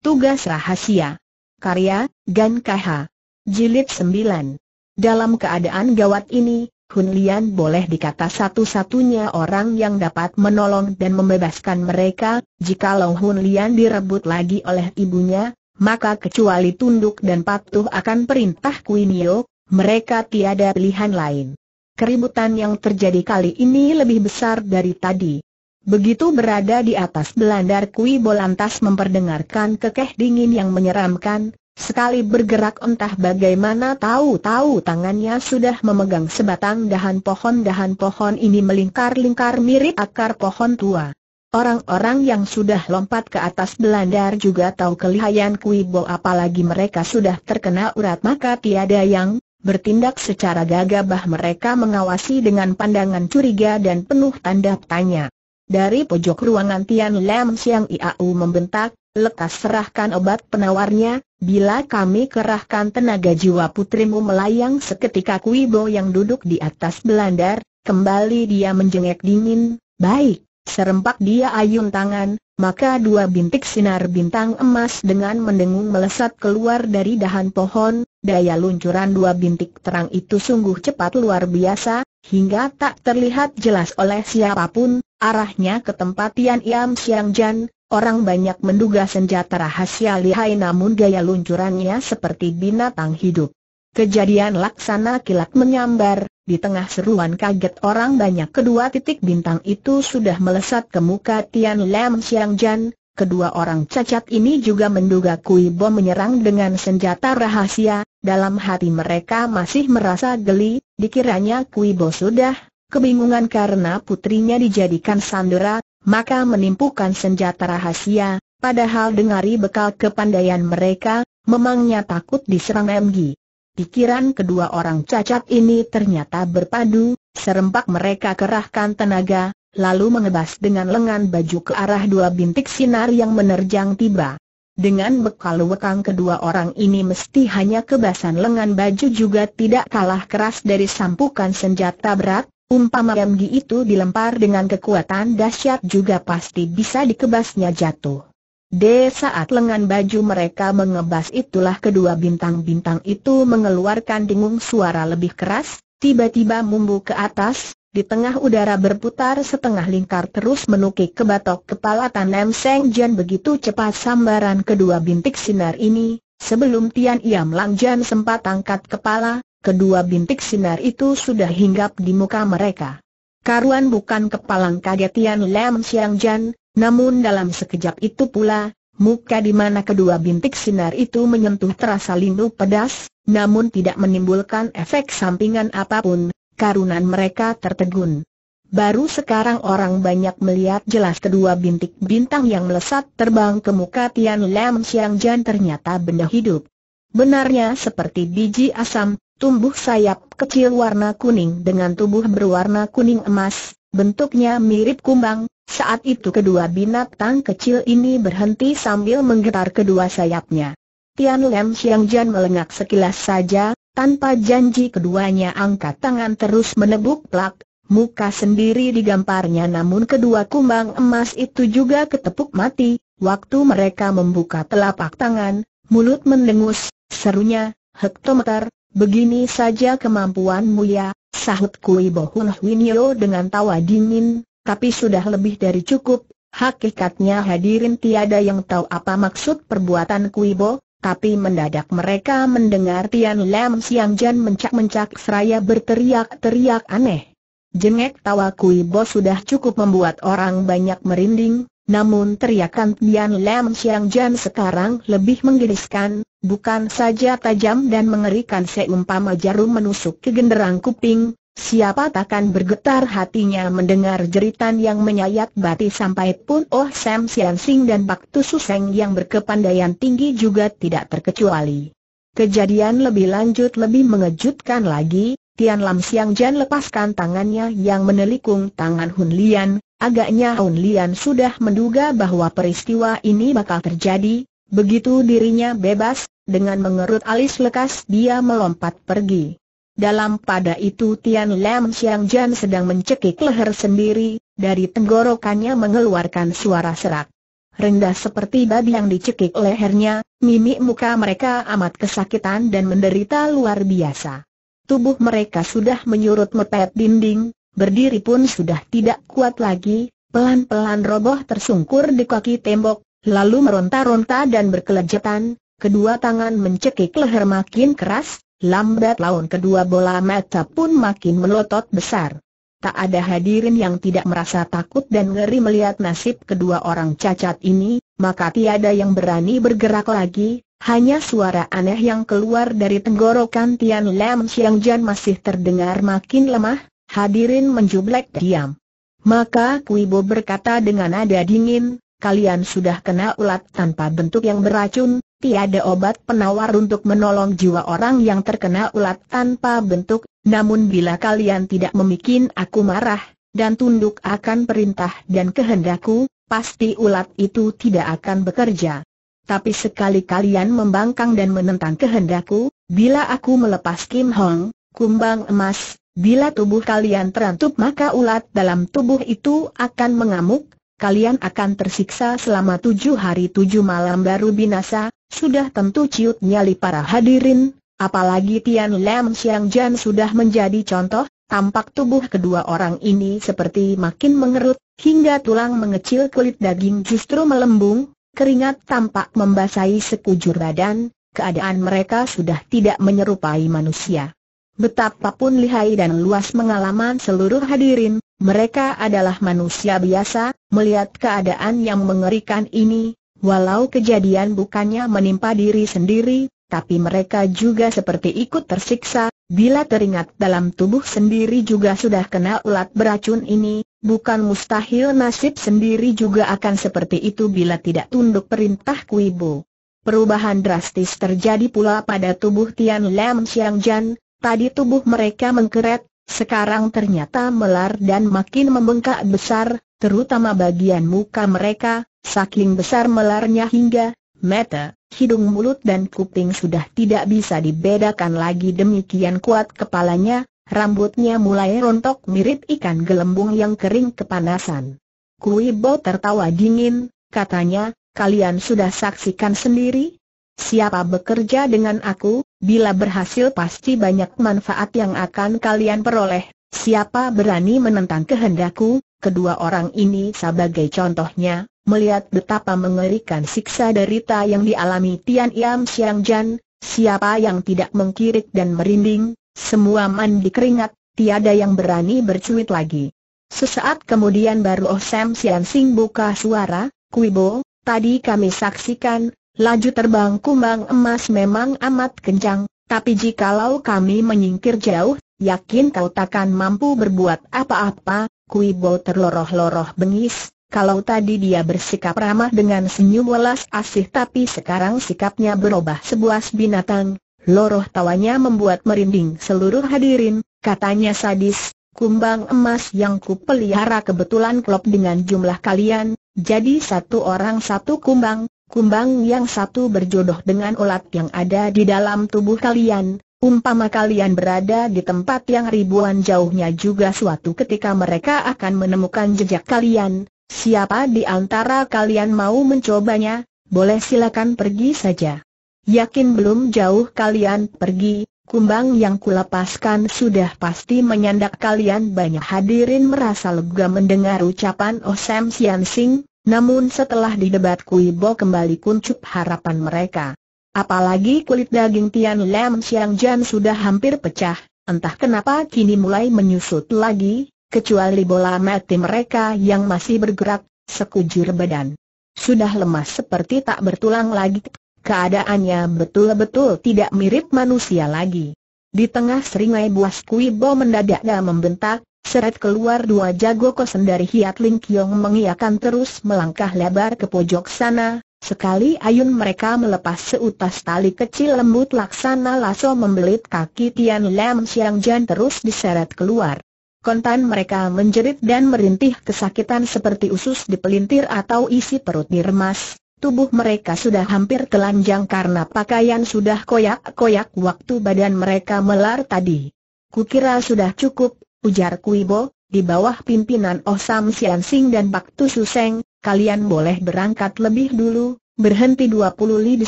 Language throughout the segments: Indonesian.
Tugas Rahasia Karya, Gan KH Jilid 9 Dalam keadaan gawat ini, Hun Lian boleh dikata satu-satunya orang yang dapat menolong dan membebaskan mereka, jikalau Hun Lian direbut lagi oleh ibunya, maka kecuali tunduk dan patuh akan perintah Kuinio, mereka tiada pilihan lain. Keributan yang terjadi kali ini lebih besar dari tadi. Begitu berada di atas belandar Kui Bolantas memperdengarkan kekeh dingin yang menyeramkan, sekali bergerak entah bagaimana tahu-tahu tangannya sudah memegang sebatang dahan pohon dahan pohon ini melingkar-lingkar mirip akar pohon tua. Orang-orang yang sudah lompat ke atas belandar juga tahu kelihayan Kuibo apalagi mereka sudah terkena urat maka tiada yang bertindak secara gagabah mereka mengawasi dengan pandangan curiga dan penuh tanda tanya. Dari pojok ruangan Tian Lam Siang Iau membentak, lekas serahkan obat penawarnya, bila kami kerahkan tenaga jiwa putrimu melayang seketika Kuibo yang duduk di atas belandar, kembali dia menjengek dingin, baik, serempak dia ayun tangan, maka dua bintik sinar bintang emas dengan mendengung melesat keluar dari dahan pohon, daya luncuran dua bintik terang itu sungguh cepat luar biasa, Hingga tak terlihat jelas oleh siapapun, arahnya ke tempat Tian Yam Siang Jan, orang banyak menduga senjata rahasia lihai namun gaya luncurannya seperti binatang hidup. Kejadian laksana kilat menyambar, di tengah seruan kaget orang banyak kedua titik bintang itu sudah melesat ke muka Tian Lam Siang Jan, kedua orang cacat ini juga menduga Kui Bo menyerang dengan senjata rahasia, dalam hati mereka masih merasa geli, dikiranya Kui Bo sudah kebingungan karena putrinya dijadikan sandera, maka menimpukan senjata rahasia, padahal dengari bekal kepandaian mereka, memangnya takut diserang MG. Pikiran kedua orang cacat ini ternyata berpadu, serempak mereka kerahkan tenaga, lalu mengebas dengan lengan baju ke arah dua bintik sinar yang menerjang tiba. Dengan bekal wekang kedua orang ini mesti hanya kebasan lengan baju juga tidak kalah keras dari sampukan senjata berat, umpama MG itu dilempar dengan kekuatan dahsyat juga pasti bisa dikebasnya jatuh. D saat lengan baju mereka mengebas itulah kedua bintang-bintang itu mengeluarkan dengung suara lebih keras, tiba-tiba mumbu ke atas, di tengah udara berputar setengah lingkar terus menukik ke batok kepala Tanem Seng Jian begitu cepat sambaran kedua bintik sinar ini, sebelum Tian Iam Lang Jian sempat angkat kepala, kedua bintik sinar itu sudah hinggap di muka mereka. Karuan bukan kepalang kaget Tian Lam Siang Jian, namun dalam sekejap itu pula, muka di mana kedua bintik sinar itu menyentuh terasa lindu pedas, namun tidak menimbulkan efek sampingan apapun, karunan mereka tertegun. Baru sekarang orang banyak melihat jelas kedua bintik bintang yang melesat terbang ke muka Tian Lam Siang Jan ternyata benda hidup. Benarnya seperti biji asam, tumbuh sayap kecil warna kuning dengan tubuh berwarna kuning emas, bentuknya mirip kumbang. Saat itu kedua binatang kecil ini berhenti sambil menggetar kedua sayapnya. Tian Lam Siang Jan melengak sekilas saja, tanpa janji keduanya angkat tangan terus menebuk plak, muka sendiri digamparnya namun kedua kumbang emas itu juga ketepuk mati, waktu mereka membuka telapak tangan, mulut mendengus, serunya, hektometer, begini saja kemampuanmu ya, sahut Kui Bohun Huinyo dengan tawa dingin, tapi sudah lebih dari cukup, hakikatnya hadirin tiada yang tahu apa maksud perbuatan Kui bohun. Tapi mendadak mereka mendengar Tian Lam Siang Jan mencak-mencak seraya berteriak-teriak aneh. Jengek tawa Kui Bo sudah cukup membuat orang banyak merinding, namun teriakan Tian Lam Siang Jan sekarang lebih menggeliskan, bukan saja tajam dan mengerikan seumpama jarum menusuk ke genderang kuping, Siapa takkan bergetar hatinya mendengar jeritan yang menyayat bati sampai pun Oh Sam Sian Sing dan Pak Tusu Seng yang berkepandaian tinggi juga tidak terkecuali. Kejadian lebih lanjut lebih mengejutkan lagi, Tian Lam Siang Jan lepaskan tangannya yang menelikung tangan Hun Lian, agaknya Hun Lian sudah menduga bahwa peristiwa ini bakal terjadi, begitu dirinya bebas, dengan mengerut alis lekas dia melompat pergi. Dalam pada itu Tian Lam Xiang Jan sedang mencekik leher sendiri, dari tenggorokannya mengeluarkan suara serak. Rendah seperti babi yang dicekik lehernya, mimik muka mereka amat kesakitan dan menderita luar biasa. Tubuh mereka sudah menyurut mepet dinding, berdiri pun sudah tidak kuat lagi, pelan-pelan roboh tersungkur di kaki tembok, lalu meronta-ronta dan berkelejatan. kedua tangan mencekik leher makin keras, Lambat laun kedua bola mata pun makin melotot besar. Tak ada hadirin yang tidak merasa takut dan ngeri melihat nasib kedua orang cacat ini, maka tiada yang berani bergerak lagi, hanya suara aneh yang keluar dari tenggorokan Tian Lam Siang Jan masih terdengar makin lemah, hadirin menjublek diam. Maka Kuibo berkata dengan nada dingin, kalian sudah kena ulat tanpa bentuk yang beracun, Tiada obat penawar untuk menolong jiwa orang yang terkena ulat tanpa bentuk, namun bila kalian tidak memikin aku marah, dan tunduk akan perintah dan kehendakku, pasti ulat itu tidak akan bekerja. Tapi sekali kalian membangkang dan menentang kehendakku, bila aku melepas Kim Hong, kumbang emas, bila tubuh kalian terantup maka ulat dalam tubuh itu akan mengamuk, kalian akan tersiksa selama tujuh hari tujuh malam baru binasa, sudah tentu ciut nyali para hadirin, apalagi Tian Lam siang Jan sudah menjadi contoh, tampak tubuh kedua orang ini seperti makin mengerut, hingga tulang mengecil kulit daging justru melembung, keringat tampak membasahi sekujur badan, keadaan mereka sudah tidak menyerupai manusia. Betapapun lihai dan luas pengalaman seluruh hadirin, mereka adalah manusia biasa, melihat keadaan yang mengerikan ini, Walau kejadian bukannya menimpa diri sendiri, tapi mereka juga seperti ikut tersiksa, bila teringat dalam tubuh sendiri juga sudah kena ulat beracun ini, bukan mustahil nasib sendiri juga akan seperti itu bila tidak tunduk perintah Kuibu. Perubahan drastis terjadi pula pada tubuh Tian Lam Xiang Jan, tadi tubuh mereka mengkeret, sekarang ternyata melar dan makin membengkak besar, terutama bagian muka mereka, Saking besar melarnya hingga, mata, hidung mulut dan kuping sudah tidak bisa dibedakan lagi demikian kuat kepalanya, rambutnya mulai rontok mirip ikan gelembung yang kering kepanasan. Kui Bo tertawa dingin, katanya, kalian sudah saksikan sendiri? Siapa bekerja dengan aku, bila berhasil pasti banyak manfaat yang akan kalian peroleh. Siapa berani menentang kehendakku, kedua orang ini sebagai contohnya, melihat betapa mengerikan siksa derita yang dialami Tian Yam Siang Jan, siapa yang tidak mengkirik dan merinding, semua mandi keringat, tiada yang berani bercuit lagi. Sesaat kemudian baru Oh Sam Sian Sing buka suara, Kuibo, tadi kami saksikan, laju terbang kumbang emas memang amat kencang, tapi jikalau kami menyingkir jauh, yakin kau takkan mampu berbuat apa-apa, Kuibo terloroh-loroh bengis, kalau tadi dia bersikap ramah dengan senyum welas asih tapi sekarang sikapnya berubah sebuah binatang, loroh tawanya membuat merinding seluruh hadirin, katanya sadis, kumbang emas yang kupelihara kebetulan klop dengan jumlah kalian, jadi satu orang satu kumbang, kumbang yang satu berjodoh dengan ulat yang ada di dalam tubuh kalian, Umpama kalian berada di tempat yang ribuan jauhnya juga suatu ketika mereka akan menemukan jejak kalian, Siapa di antara kalian mau mencobanya, boleh silakan pergi saja. Yakin belum jauh kalian pergi, kumbang yang kulepaskan sudah pasti menyandak kalian banyak hadirin merasa lega mendengar ucapan Oh Sam Sian Sing, namun setelah didebat bo kembali kuncup harapan mereka. Apalagi kulit daging Tian Lam Siang Jan sudah hampir pecah, entah kenapa kini mulai menyusut lagi, kecuali bola mati mereka yang masih bergerak, sekujur badan. Sudah lemas seperti tak bertulang lagi, keadaannya betul-betul tidak mirip manusia lagi. Di tengah seringai buas Kuibo mendadak membentak, seret keluar dua jago kosen dari Hiat Ling Kiong mengiakan terus melangkah lebar ke pojok sana, Sekali ayun mereka melepas seutas tali kecil lembut laksana laso membelit kaki Tian Lam Siang Jan terus diseret keluar kontan mereka menjerit dan merintih kesakitan seperti usus dipelintir atau isi perut diremas. Tubuh mereka sudah hampir telanjang karena pakaian sudah koyak-koyak waktu badan mereka melar tadi. Kukira sudah cukup, ujar Kuibo, di bawah pimpinan Oh Siansing dan Pak Suseng, kalian boleh berangkat lebih dulu, berhenti 20 li di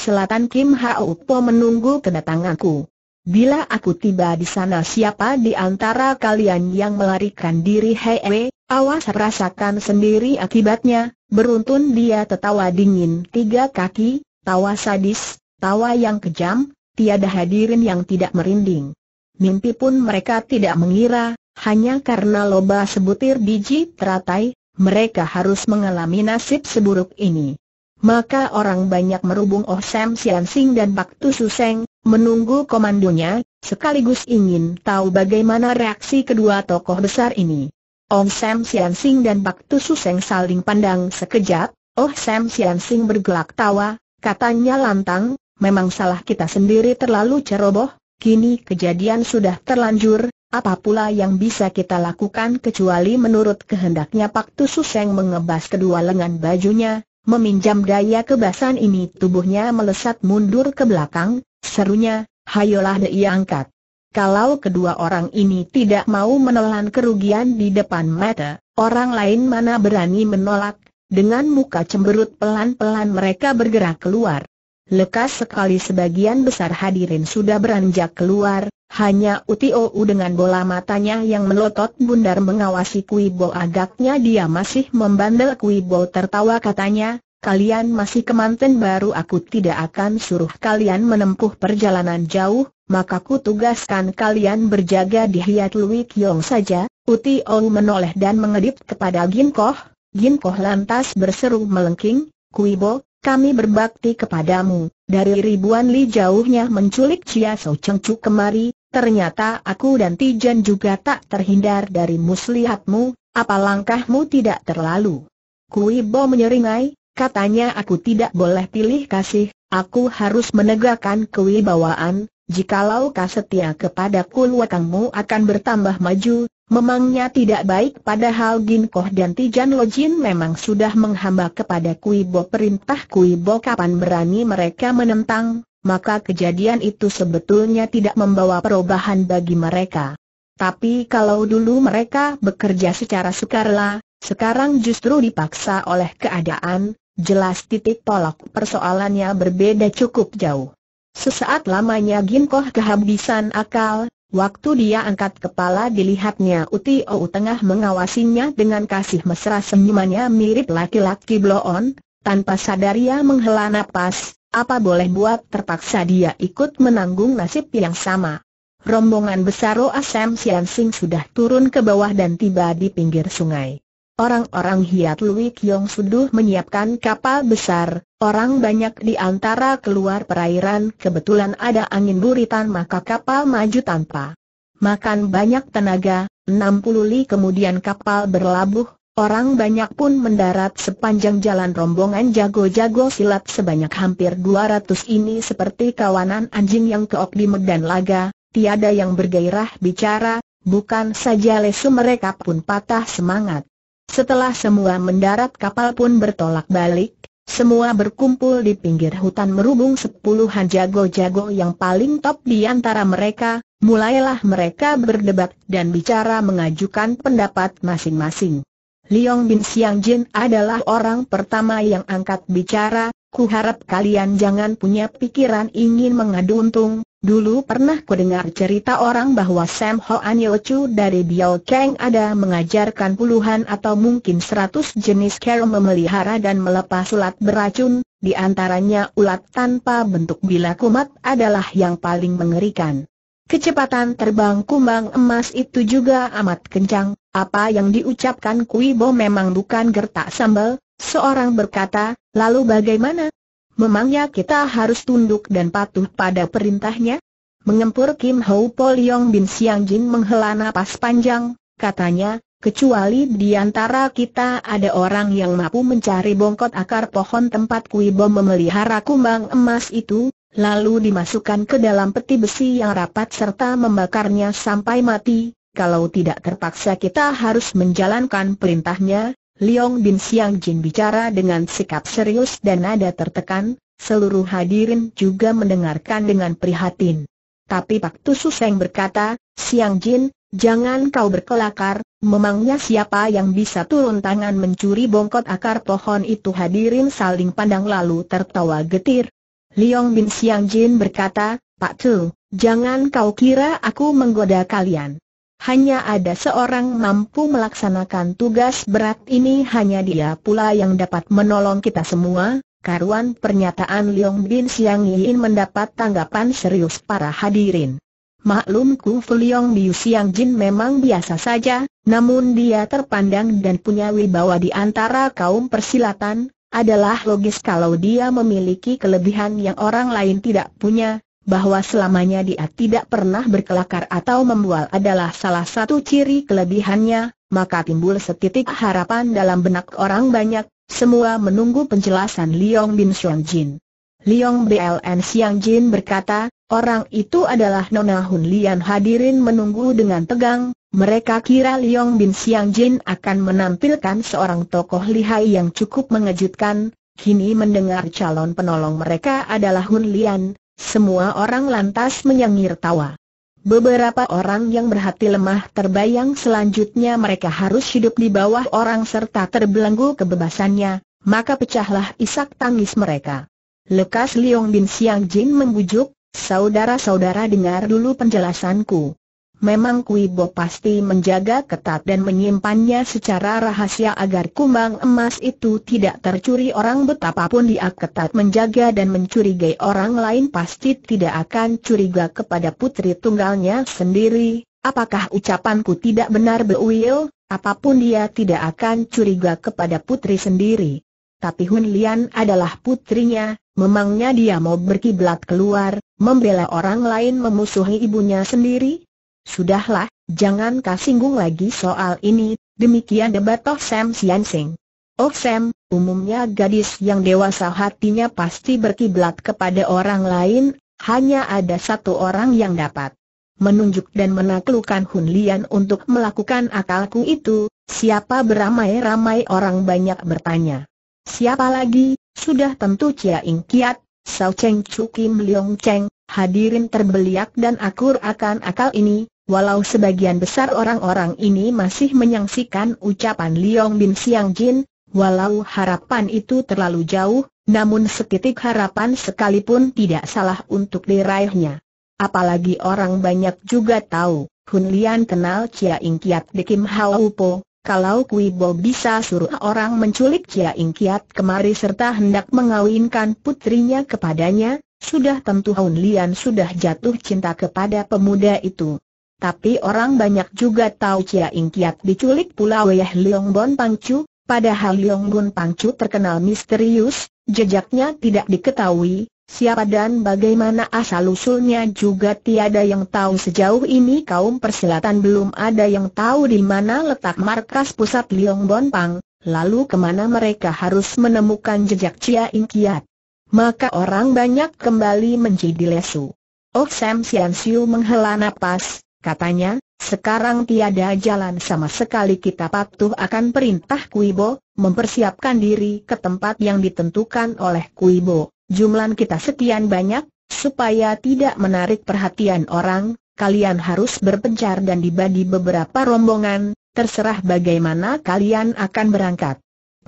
selatan Kim Hau Po menunggu kedatanganku. Bila aku tiba di sana siapa di antara kalian yang melarikan diri Hei, awas rasakan sendiri akibatnya, beruntun dia tertawa dingin tiga kaki, tawa sadis, tawa yang kejam, tiada hadirin yang tidak merinding. Mimpi pun mereka tidak mengira, hanya karena loba sebutir biji teratai, mereka harus mengalami nasib seburuk ini maka orang banyak merubung Oh Sam Sian Sing dan Pak Tu Seng, menunggu komandonya, sekaligus ingin tahu bagaimana reaksi kedua tokoh besar ini. Oh Sam Sian Sing dan Pak Tu Seng saling pandang sekejap, Oh Sam Sian Sing bergelak tawa, katanya lantang, memang salah kita sendiri terlalu ceroboh, kini kejadian sudah terlanjur, apa pula yang bisa kita lakukan kecuali menurut kehendaknya Pak Tu Seng mengebas kedua lengan bajunya, Meminjam daya kebasan ini tubuhnya melesat mundur ke belakang, serunya, hayolah diangkat. Kalau kedua orang ini tidak mau menelan kerugian di depan mata, orang lain mana berani menolak, dengan muka cemberut pelan-pelan mereka bergerak keluar. Lekas sekali sebagian besar hadirin sudah beranjak keluar, hanya Utio dengan bola matanya yang melotot bundar mengawasi Kui Bo agaknya dia masih membandel Kui Bo tertawa katanya, Kalian masih kemanten baru aku tidak akan suruh kalian menempuh perjalanan jauh, maka ku tugaskan kalian berjaga di Hiat Lui Kiong saja. Uti menoleh dan mengedip kepada Ginkoh. Ginkoh lantas berseru melengking, Kuibo, kami berbakti kepadamu. Dari ribuan li jauhnya menculik Chia So Chengcu kemari, Ternyata aku dan Tijan juga tak terhindar dari muslihatmu, apa langkahmu tidak terlalu. Kuibo menyeringai, katanya aku tidak boleh pilih kasih, aku harus menegakkan kewibawaan, jikalau kau setia kepadaku luakangmu akan bertambah maju, memangnya tidak baik padahal Ginkoh dan Tijan Lojin memang sudah menghamba kepada Kuibo perintah Kuibo kapan berani mereka menentang, maka kejadian itu sebetulnya tidak membawa perubahan bagi mereka. Tapi kalau dulu mereka bekerja secara sukarela, sekarang justru dipaksa oleh keadaan, jelas titik tolak persoalannya berbeda cukup jauh. Sesaat lamanya Ginkoh kehabisan akal, waktu dia angkat kepala dilihatnya Uti Ou tengah mengawasinya dengan kasih mesra senyumannya mirip laki-laki bloon, tanpa sadar ia menghela napas, apa boleh buat terpaksa dia ikut menanggung nasib yang sama. Rombongan besar Roa Sam Sian Sing sudah turun ke bawah dan tiba di pinggir sungai. Orang-orang Hiat Lui Kiong Suduh menyiapkan kapal besar, orang banyak di antara keluar perairan kebetulan ada angin buritan maka kapal maju tanpa makan banyak tenaga, 60 li kemudian kapal berlabuh, Orang banyak pun mendarat sepanjang jalan rombongan jago-jago silat sebanyak hampir 200 ini seperti kawanan anjing yang keok di medan laga, tiada yang bergairah bicara, bukan saja lesu mereka pun patah semangat. Setelah semua mendarat kapal pun bertolak balik, semua berkumpul di pinggir hutan merubung sepuluhan jago-jago yang paling top di antara mereka, mulailah mereka berdebat dan bicara mengajukan pendapat masing-masing. Liong Bin Siang Jin adalah orang pertama yang angkat bicara, kuharap kalian jangan punya pikiran ingin mengadu untung. Dulu pernah ku dengar cerita orang bahwa Sam Ho An Hoan Chu dari Biao Kang ada mengajarkan puluhan atau mungkin seratus jenis cara memelihara dan melepas ulat beracun, di antaranya ulat tanpa bentuk bila kumat adalah yang paling mengerikan. Kecepatan terbang kumbang emas itu juga amat kencang, apa yang diucapkan Kui Bo memang bukan gertak sambal, seorang berkata, lalu bagaimana? Memangnya kita harus tunduk dan patuh pada perintahnya? Mengempur Kim Ho Pol Yong Bin Siang Jin menghela napas panjang, katanya, kecuali di antara kita ada orang yang mampu mencari bongkot akar pohon tempat Kui Bo memelihara kumbang emas itu, lalu dimasukkan ke dalam peti besi yang rapat serta membakarnya sampai mati, kalau tidak terpaksa kita harus menjalankan perintahnya, Liong Bin Siang Jin bicara dengan sikap serius dan nada tertekan, seluruh hadirin juga mendengarkan dengan prihatin. Tapi Pak Tu Seng berkata, Siang Jin, jangan kau berkelakar, memangnya siapa yang bisa turun tangan mencuri bongkot akar pohon itu hadirin saling pandang lalu tertawa getir, Liong Bin Siang Jin berkata, Pak Tu, jangan kau kira aku menggoda kalian. Hanya ada seorang mampu melaksanakan tugas berat ini hanya dia pula yang dapat menolong kita semua, karuan pernyataan Liong Bin Siang Yin mendapat tanggapan serius para hadirin. Maklum Kufu Liong Biu Siang Jin memang biasa saja, namun dia terpandang dan punya wibawa di antara kaum persilatan, adalah logis kalau dia memiliki kelebihan yang orang lain tidak punya, bahwa selamanya dia tidak pernah berkelakar atau membual adalah salah satu ciri kelebihannya, maka timbul setitik harapan dalam benak orang banyak, semua menunggu penjelasan Liong Bin Xiong Jin. Liong BLN Siang Jin berkata, orang itu adalah Nona Hun Lian hadirin menunggu dengan tegang, mereka kira Liong Bin Siang Jin akan menampilkan seorang tokoh lihai yang cukup mengejutkan, kini mendengar calon penolong mereka adalah Hun Lian, semua orang lantas menyengir tawa. Beberapa orang yang berhati lemah terbayang selanjutnya mereka harus hidup di bawah orang serta terbelenggu kebebasannya, maka pecahlah isak tangis mereka. Lekas Liong Bin Siang Jin membujuk, saudara-saudara dengar dulu penjelasanku. Memang Kui Bo pasti menjaga ketat dan menyimpannya secara rahasia agar kumbang emas itu tidak tercuri orang betapapun dia ketat menjaga dan mencurigai orang lain pasti tidak akan curiga kepada putri tunggalnya sendiri. Apakah ucapanku tidak benar Beuil? Apapun dia tidak akan curiga kepada putri sendiri tapi Hun Lian adalah putrinya, memangnya dia mau berkiblat keluar, membela orang lain memusuhi ibunya sendiri? Sudahlah, jangan kau singgung lagi soal ini, demikian debat Toh Sam Sian Sing. Oh Sam, umumnya gadis yang dewasa hatinya pasti berkiblat kepada orang lain, hanya ada satu orang yang dapat menunjuk dan menaklukkan Hun Lian untuk melakukan akalku itu, siapa beramai-ramai orang banyak bertanya. Siapa lagi? Sudah tentu Chia Ing Kiat, Sao Cheng Chu Kim Leong Cheng, hadirin terbeliak dan akur akan akal ini, walau sebagian besar orang-orang ini masih menyaksikan ucapan Leong Bin Siang Jin, walau harapan itu terlalu jauh, namun setitik harapan sekalipun tidak salah untuk diraihnya. Apalagi orang banyak juga tahu, Hun Lian kenal Chia Ing Kiat di Kim Hau Po, kalau Kui Bo bisa suruh orang menculik Chia Ing Kiat kemari serta hendak mengawinkan putrinya kepadanya, sudah tentu Hun Lian sudah jatuh cinta kepada pemuda itu. Tapi orang banyak juga tahu Chia Ing Kiat diculik pula oleh Leong Bon Pangcu, padahal Leong Bon Pangcu terkenal misterius, jejaknya tidak diketahui, Siapa dan bagaimana asal-usulnya juga tiada yang tahu sejauh ini kaum persilatan belum ada yang tahu di mana letak markas pusat Liong Bon Pang, lalu kemana mereka harus menemukan jejak Chia In Kiat. Maka orang banyak kembali menjadi lesu. Oh Sam Sian Siu menghela napas, katanya, sekarang tiada jalan sama sekali kita patuh akan perintah Kuibo, mempersiapkan diri ke tempat yang ditentukan oleh Kuibo jumlah kita sekian banyak, supaya tidak menarik perhatian orang, kalian harus berpencar dan dibagi beberapa rombongan, terserah bagaimana kalian akan berangkat.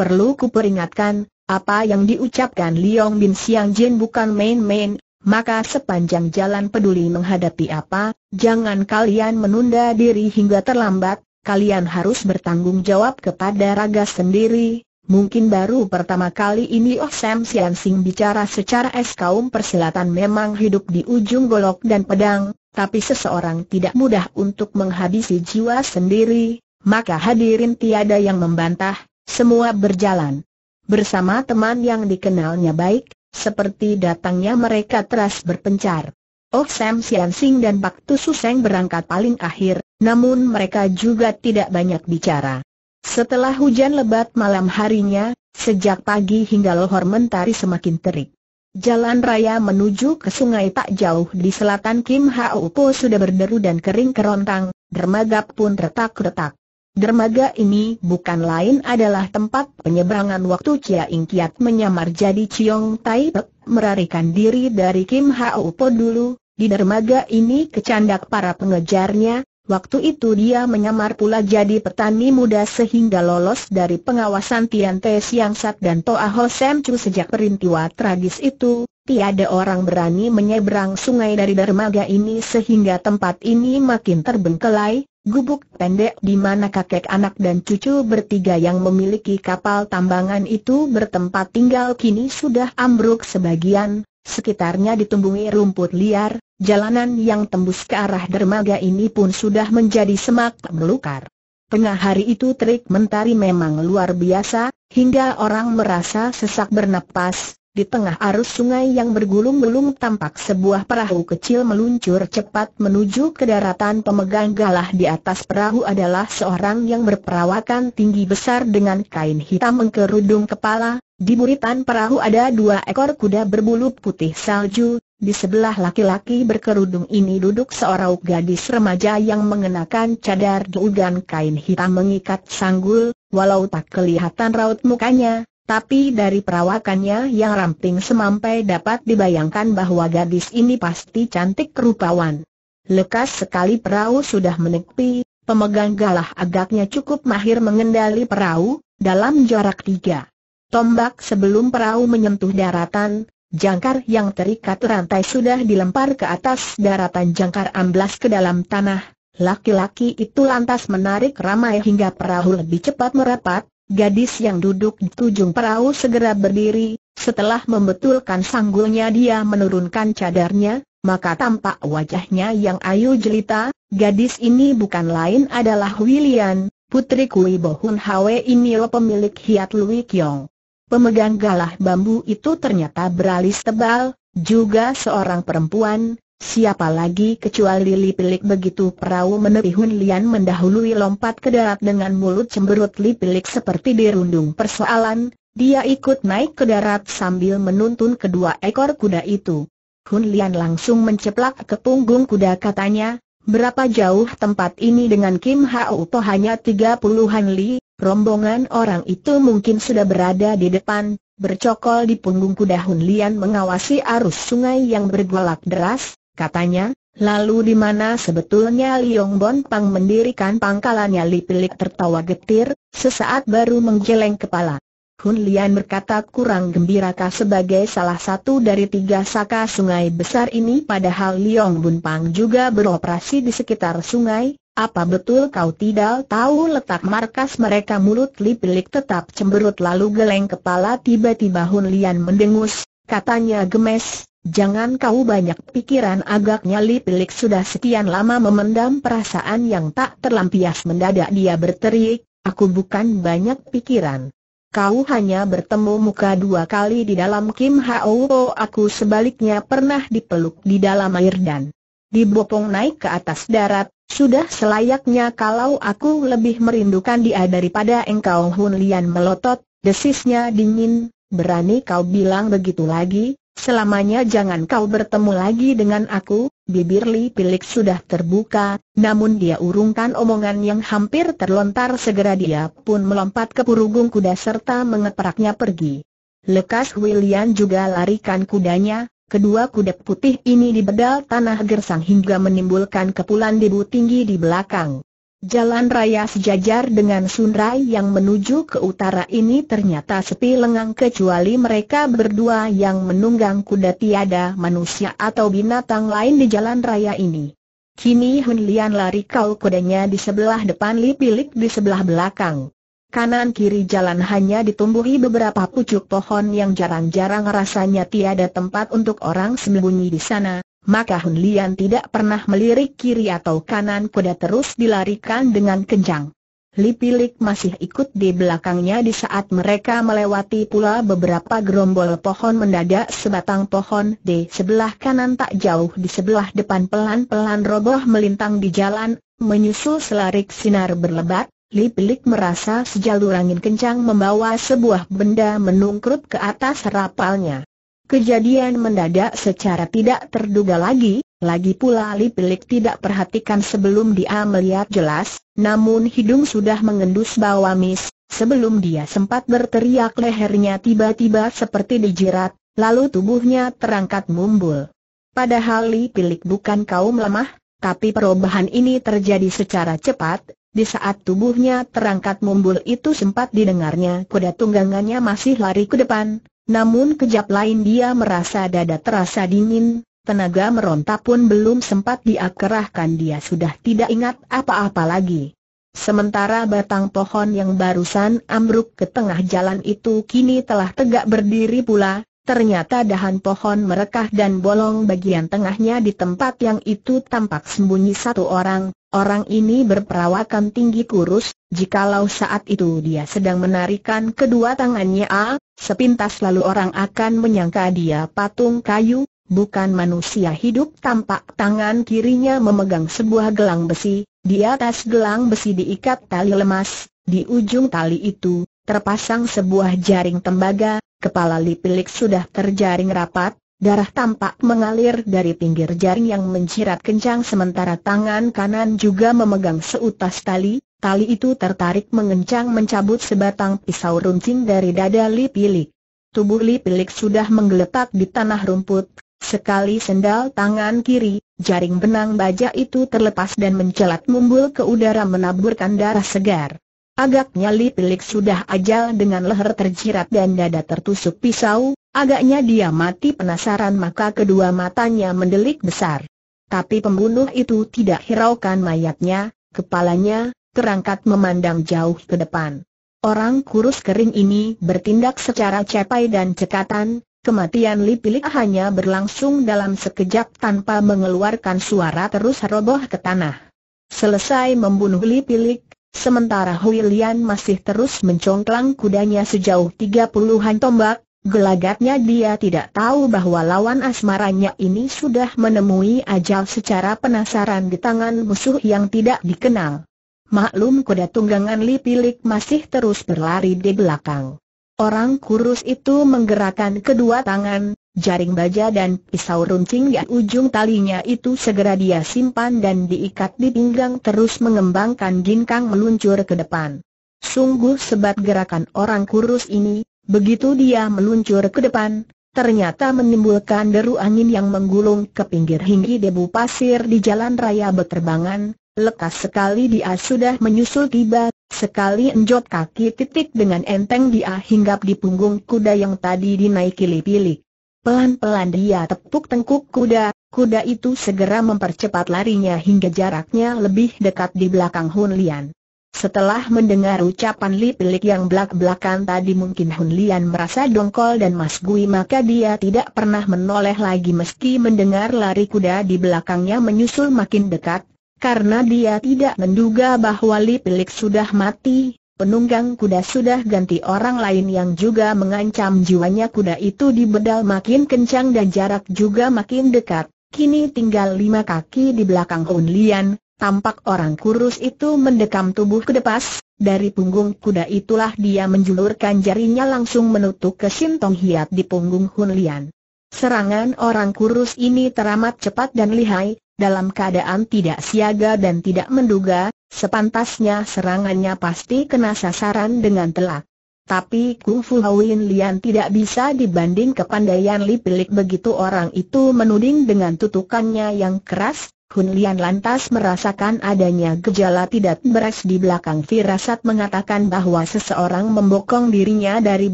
Perlu kuperingatkan, apa yang diucapkan Liong Bin Siang Jin bukan main-main, maka sepanjang jalan peduli menghadapi apa, jangan kalian menunda diri hingga terlambat, kalian harus bertanggung jawab kepada raga sendiri, Mungkin baru pertama kali ini Oh Sam Sian Sing bicara secara es kaum persilatan memang hidup di ujung golok dan pedang, tapi seseorang tidak mudah untuk menghabisi jiwa sendiri, maka hadirin tiada yang membantah, semua berjalan. Bersama teman yang dikenalnya baik, seperti datangnya mereka teras berpencar. Oh Sam Sian Sing dan Pak Tu berangkat paling akhir, namun mereka juga tidak banyak bicara. Setelah hujan lebat malam harinya, sejak pagi hingga lohor mentari semakin terik. Jalan raya menuju ke sungai tak jauh di selatan Kim Hau Po sudah berderu dan kering kerontang, dermaga pun retak-retak. Dermaga ini bukan lain adalah tempat penyeberangan waktu Chia Ing Kiat menyamar jadi Chiong Tai Pek, melarikan diri dari Kim Hau Po dulu, di dermaga ini kecandak para pengejarnya, Waktu itu dia menyamar pula jadi petani muda sehingga lolos dari pengawasan Tian Te Siang Sat dan Toa Ho Sem Chu sejak perintiwa tragis itu, tiada orang berani menyeberang sungai dari dermaga ini sehingga tempat ini makin terbengkelai, gubuk pendek di mana kakek anak dan cucu bertiga yang memiliki kapal tambangan itu bertempat tinggal kini sudah ambruk sebagian, Sekitarnya ditumbuhi rumput liar, jalanan yang tembus ke arah dermaga ini pun sudah menjadi semak melukar. Tengah hari itu terik mentari memang luar biasa, hingga orang merasa sesak bernapas, di tengah arus sungai yang bergulung-gulung tampak sebuah perahu kecil meluncur cepat menuju ke daratan pemegang galah di atas perahu adalah seorang yang berperawakan tinggi besar dengan kain hitam mengkerudung kepala, di buritan perahu ada dua ekor kuda berbulu putih salju, di sebelah laki-laki berkerudung ini duduk seorang gadis remaja yang mengenakan cadar dan kain hitam mengikat sanggul, walau tak kelihatan raut mukanya, tapi dari perawakannya yang ramping semampai dapat dibayangkan bahwa gadis ini pasti cantik kerupawan. Lekas sekali perahu sudah menepi, pemegang galah agaknya cukup mahir mengendali perahu, dalam jarak tiga Tombak sebelum perahu menyentuh daratan, jangkar yang terikat rantai sudah dilempar ke atas daratan jangkar amblas ke dalam tanah. Laki-laki itu lantas menarik ramai hingga perahu lebih cepat merapat, gadis yang duduk di tujung perahu segera berdiri, setelah membetulkan sanggulnya dia menurunkan cadarnya, maka tampak wajahnya yang ayu jelita, gadis ini bukan lain adalah William, putri Kui Bohun Hwe ini lo pemilik Hiat Lui Kiong. Pemegang galah bambu itu ternyata beralis tebal, juga seorang perempuan, siapa lagi kecuali Lipilik Pilik begitu perahu menepi Hun Lian mendahului lompat ke darat dengan mulut cemberut Lipilik Pilik seperti dirundung persoalan, dia ikut naik ke darat sambil menuntun kedua ekor kuda itu. Hun Lian langsung menceplak ke punggung kuda katanya, berapa jauh tempat ini dengan Kim Hao Po hanya tiga puluhan li, Rombongan orang itu mungkin sudah berada di depan, bercokol di punggung Hun lian mengawasi arus sungai yang bergolak deras, katanya, lalu di mana sebetulnya Liong Bon Pang mendirikan pangkalannya Lipilik tertawa getir, sesaat baru menggeleng kepala. Hun Lian berkata kurang gembirakah sebagai salah satu dari tiga saka sungai besar ini padahal Liong Bon Pang juga beroperasi di sekitar sungai, apa betul kau tidak tahu letak markas mereka mulut lipilik tetap cemberut lalu geleng kepala tiba-tiba Hun Lian mendengus, katanya gemes, jangan kau banyak pikiran agaknya lipilik sudah sekian lama memendam perasaan yang tak terlampias mendadak dia berteriak, aku bukan banyak pikiran. Kau hanya bertemu muka dua kali di dalam Kim Hao aku sebaliknya pernah dipeluk di dalam air dan dibopong naik ke atas darat, sudah selayaknya kalau aku lebih merindukan dia daripada engkau Hun Lian melotot, desisnya dingin, berani kau bilang begitu lagi, selamanya jangan kau bertemu lagi dengan aku, bibir Li Pilik sudah terbuka, namun dia urungkan omongan yang hampir terlontar segera dia pun melompat ke purugung kuda serta mengeperaknya pergi. Lekas William juga larikan kudanya, Kedua kuda putih ini dibedal tanah gersang hingga menimbulkan kepulan debu tinggi di belakang. Jalan raya sejajar dengan Sunrai yang menuju ke utara ini ternyata sepi lengang kecuali mereka berdua yang menunggang kuda tiada manusia atau binatang lain di jalan raya ini. Kini Hun Lian lari kau kudanya di sebelah depan lipilik di sebelah belakang. Kanan-kiri jalan hanya ditumbuhi beberapa pucuk pohon yang jarang-jarang rasanya tiada tempat untuk orang sembunyi di sana, maka Hun Lian tidak pernah melirik kiri atau kanan kuda terus dilarikan dengan kencang. Lipilik masih ikut di belakangnya di saat mereka melewati pula beberapa gerombol pohon mendadak sebatang pohon di sebelah kanan tak jauh di sebelah depan pelan-pelan roboh melintang di jalan, menyusul selarik sinar berlebat, Li merasa sejalur angin kencang membawa sebuah benda menungkrut ke atas rapalnya. Kejadian mendadak secara tidak terduga lagi, lagi pula Li tidak perhatikan sebelum dia melihat jelas, namun hidung sudah mengendus bau amis, sebelum dia sempat berteriak lehernya tiba-tiba seperti dijerat, lalu tubuhnya terangkat mumbul. Padahal Li bukan kaum lemah, tapi perubahan ini terjadi secara cepat, di saat tubuhnya terangkat mumbul itu sempat didengarnya kuda tunggangannya masih lari ke depan, namun kejap lain dia merasa dada terasa dingin, tenaga meronta pun belum sempat diakerahkan dia sudah tidak ingat apa-apa lagi. Sementara batang pohon yang barusan ambruk ke tengah jalan itu kini telah tegak berdiri pula, Ternyata dahan pohon merekah dan bolong bagian tengahnya di tempat yang itu tampak sembunyi satu orang, orang ini berperawakan tinggi kurus, jikalau saat itu dia sedang menarikan kedua tangannya A, ah, sepintas lalu orang akan menyangka dia patung kayu, bukan manusia hidup tampak tangan kirinya memegang sebuah gelang besi, di atas gelang besi diikat tali lemas, di ujung tali itu, terpasang sebuah jaring tembaga, kepala Lipilik sudah terjaring rapat, darah tampak mengalir dari pinggir jaring yang menjirat kencang sementara tangan kanan juga memegang seutas tali, tali itu tertarik mengencang mencabut sebatang pisau runcing dari dada Lipilik. Tubuh Lipilik sudah menggeletak di tanah rumput, sekali sendal tangan kiri, jaring benang baja itu terlepas dan mencelat mumbul ke udara menaburkan darah segar. Agaknya Li Pilik sudah ajal dengan leher terjirat dan dada tertusuk pisau, agaknya dia mati penasaran maka kedua matanya mendelik besar. Tapi pembunuh itu tidak hiraukan mayatnya, kepalanya, terangkat memandang jauh ke depan. Orang kurus kering ini bertindak secara cepai dan cekatan, kematian Li Pilik hanya berlangsung dalam sekejap tanpa mengeluarkan suara terus roboh ke tanah. Selesai membunuh Li Pilik, Sementara Hui masih terus mencongklang kudanya sejauh tiga puluhan tombak, gelagatnya dia tidak tahu bahwa lawan asmaranya ini sudah menemui ajal secara penasaran di tangan musuh yang tidak dikenal. Maklum kuda tunggangan Li Pilik masih terus berlari di belakang. Orang kurus itu menggerakkan kedua tangan, Jaring baja dan pisau runcing di ujung talinya itu segera dia simpan dan diikat di pinggang terus mengembangkan ginkang meluncur ke depan. Sungguh sebat gerakan orang kurus ini, begitu dia meluncur ke depan, ternyata menimbulkan deru angin yang menggulung ke pinggir hingga debu pasir di jalan raya berterbangan, lekas sekali dia sudah menyusul tiba, sekali enjot kaki titik dengan enteng dia hinggap di punggung kuda yang tadi dinaiki lipilik. Pelan-pelan dia tepuk tengkuk kuda, kuda itu segera mempercepat larinya hingga jaraknya lebih dekat di belakang Hun Lian. Setelah mendengar ucapan Li Pilik yang belak-belakan tadi mungkin Hun Lian merasa dongkol dan Mas maka dia tidak pernah menoleh lagi meski mendengar lari kuda di belakangnya menyusul makin dekat, karena dia tidak menduga bahwa Li Pilik sudah mati, penunggang kuda sudah ganti orang lain yang juga mengancam jiwanya kuda itu dibedal makin kencang dan jarak juga makin dekat. Kini tinggal lima kaki di belakang Hun Lian, tampak orang kurus itu mendekam tubuh ke depas, dari punggung kuda itulah dia menjulurkan jarinya langsung menutup ke Sintong Hiat di punggung Hun Lian. Serangan orang kurus ini teramat cepat dan lihai, dalam keadaan tidak siaga dan tidak menduga, Sepantasnya serangannya pasti kena sasaran dengan telak. Tapi Kung Fu Hawin Lian tidak bisa dibanding kepandaian Li Pilik begitu orang itu menuding dengan tutukannya yang keras, Hun Lian lantas merasakan adanya gejala tidak beres di belakang firasat mengatakan bahwa seseorang membokong dirinya dari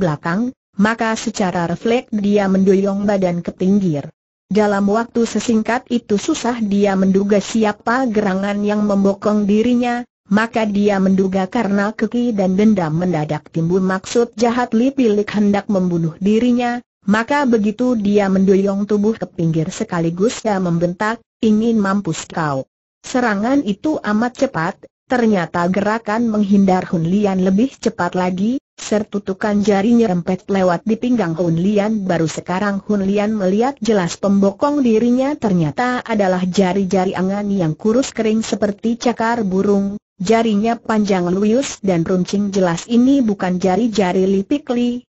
belakang, maka secara refleks dia mendoyong badan ke pinggir. Dalam waktu sesingkat itu susah dia menduga siapa gerangan yang membokong dirinya, maka dia menduga karena keki dan dendam mendadak timbul maksud jahat Li Pilik hendak membunuh dirinya, maka begitu dia mendoyong tubuh ke pinggir sekaligus dia membentak, ingin mampus kau. Serangan itu amat cepat, ternyata gerakan menghindar Hun Lian lebih cepat lagi, geser tutukan rempet rempet lewat di pinggang Hun Lian baru sekarang Hun Lian melihat jelas pembokong dirinya ternyata adalah jari-jari angan yang kurus kering seperti cakar burung, jarinya panjang luyus dan runcing jelas ini bukan jari-jari li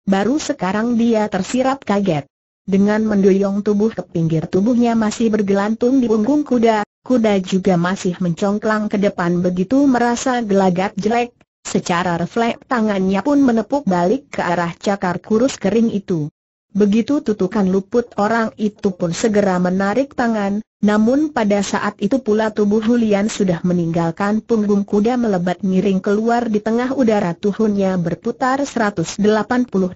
baru sekarang dia tersirap kaget. Dengan mendoyong tubuh ke pinggir tubuhnya masih bergelantung di punggung kuda, kuda juga masih mencongklang ke depan begitu merasa gelagat jelek, Secara refleks tangannya pun menepuk balik ke arah cakar kurus kering itu. Begitu tutukan luput orang itu pun segera menarik tangan, namun pada saat itu pula tubuh Hulian sudah meninggalkan punggung kuda melebat miring keluar di tengah udara tuhunnya berputar 180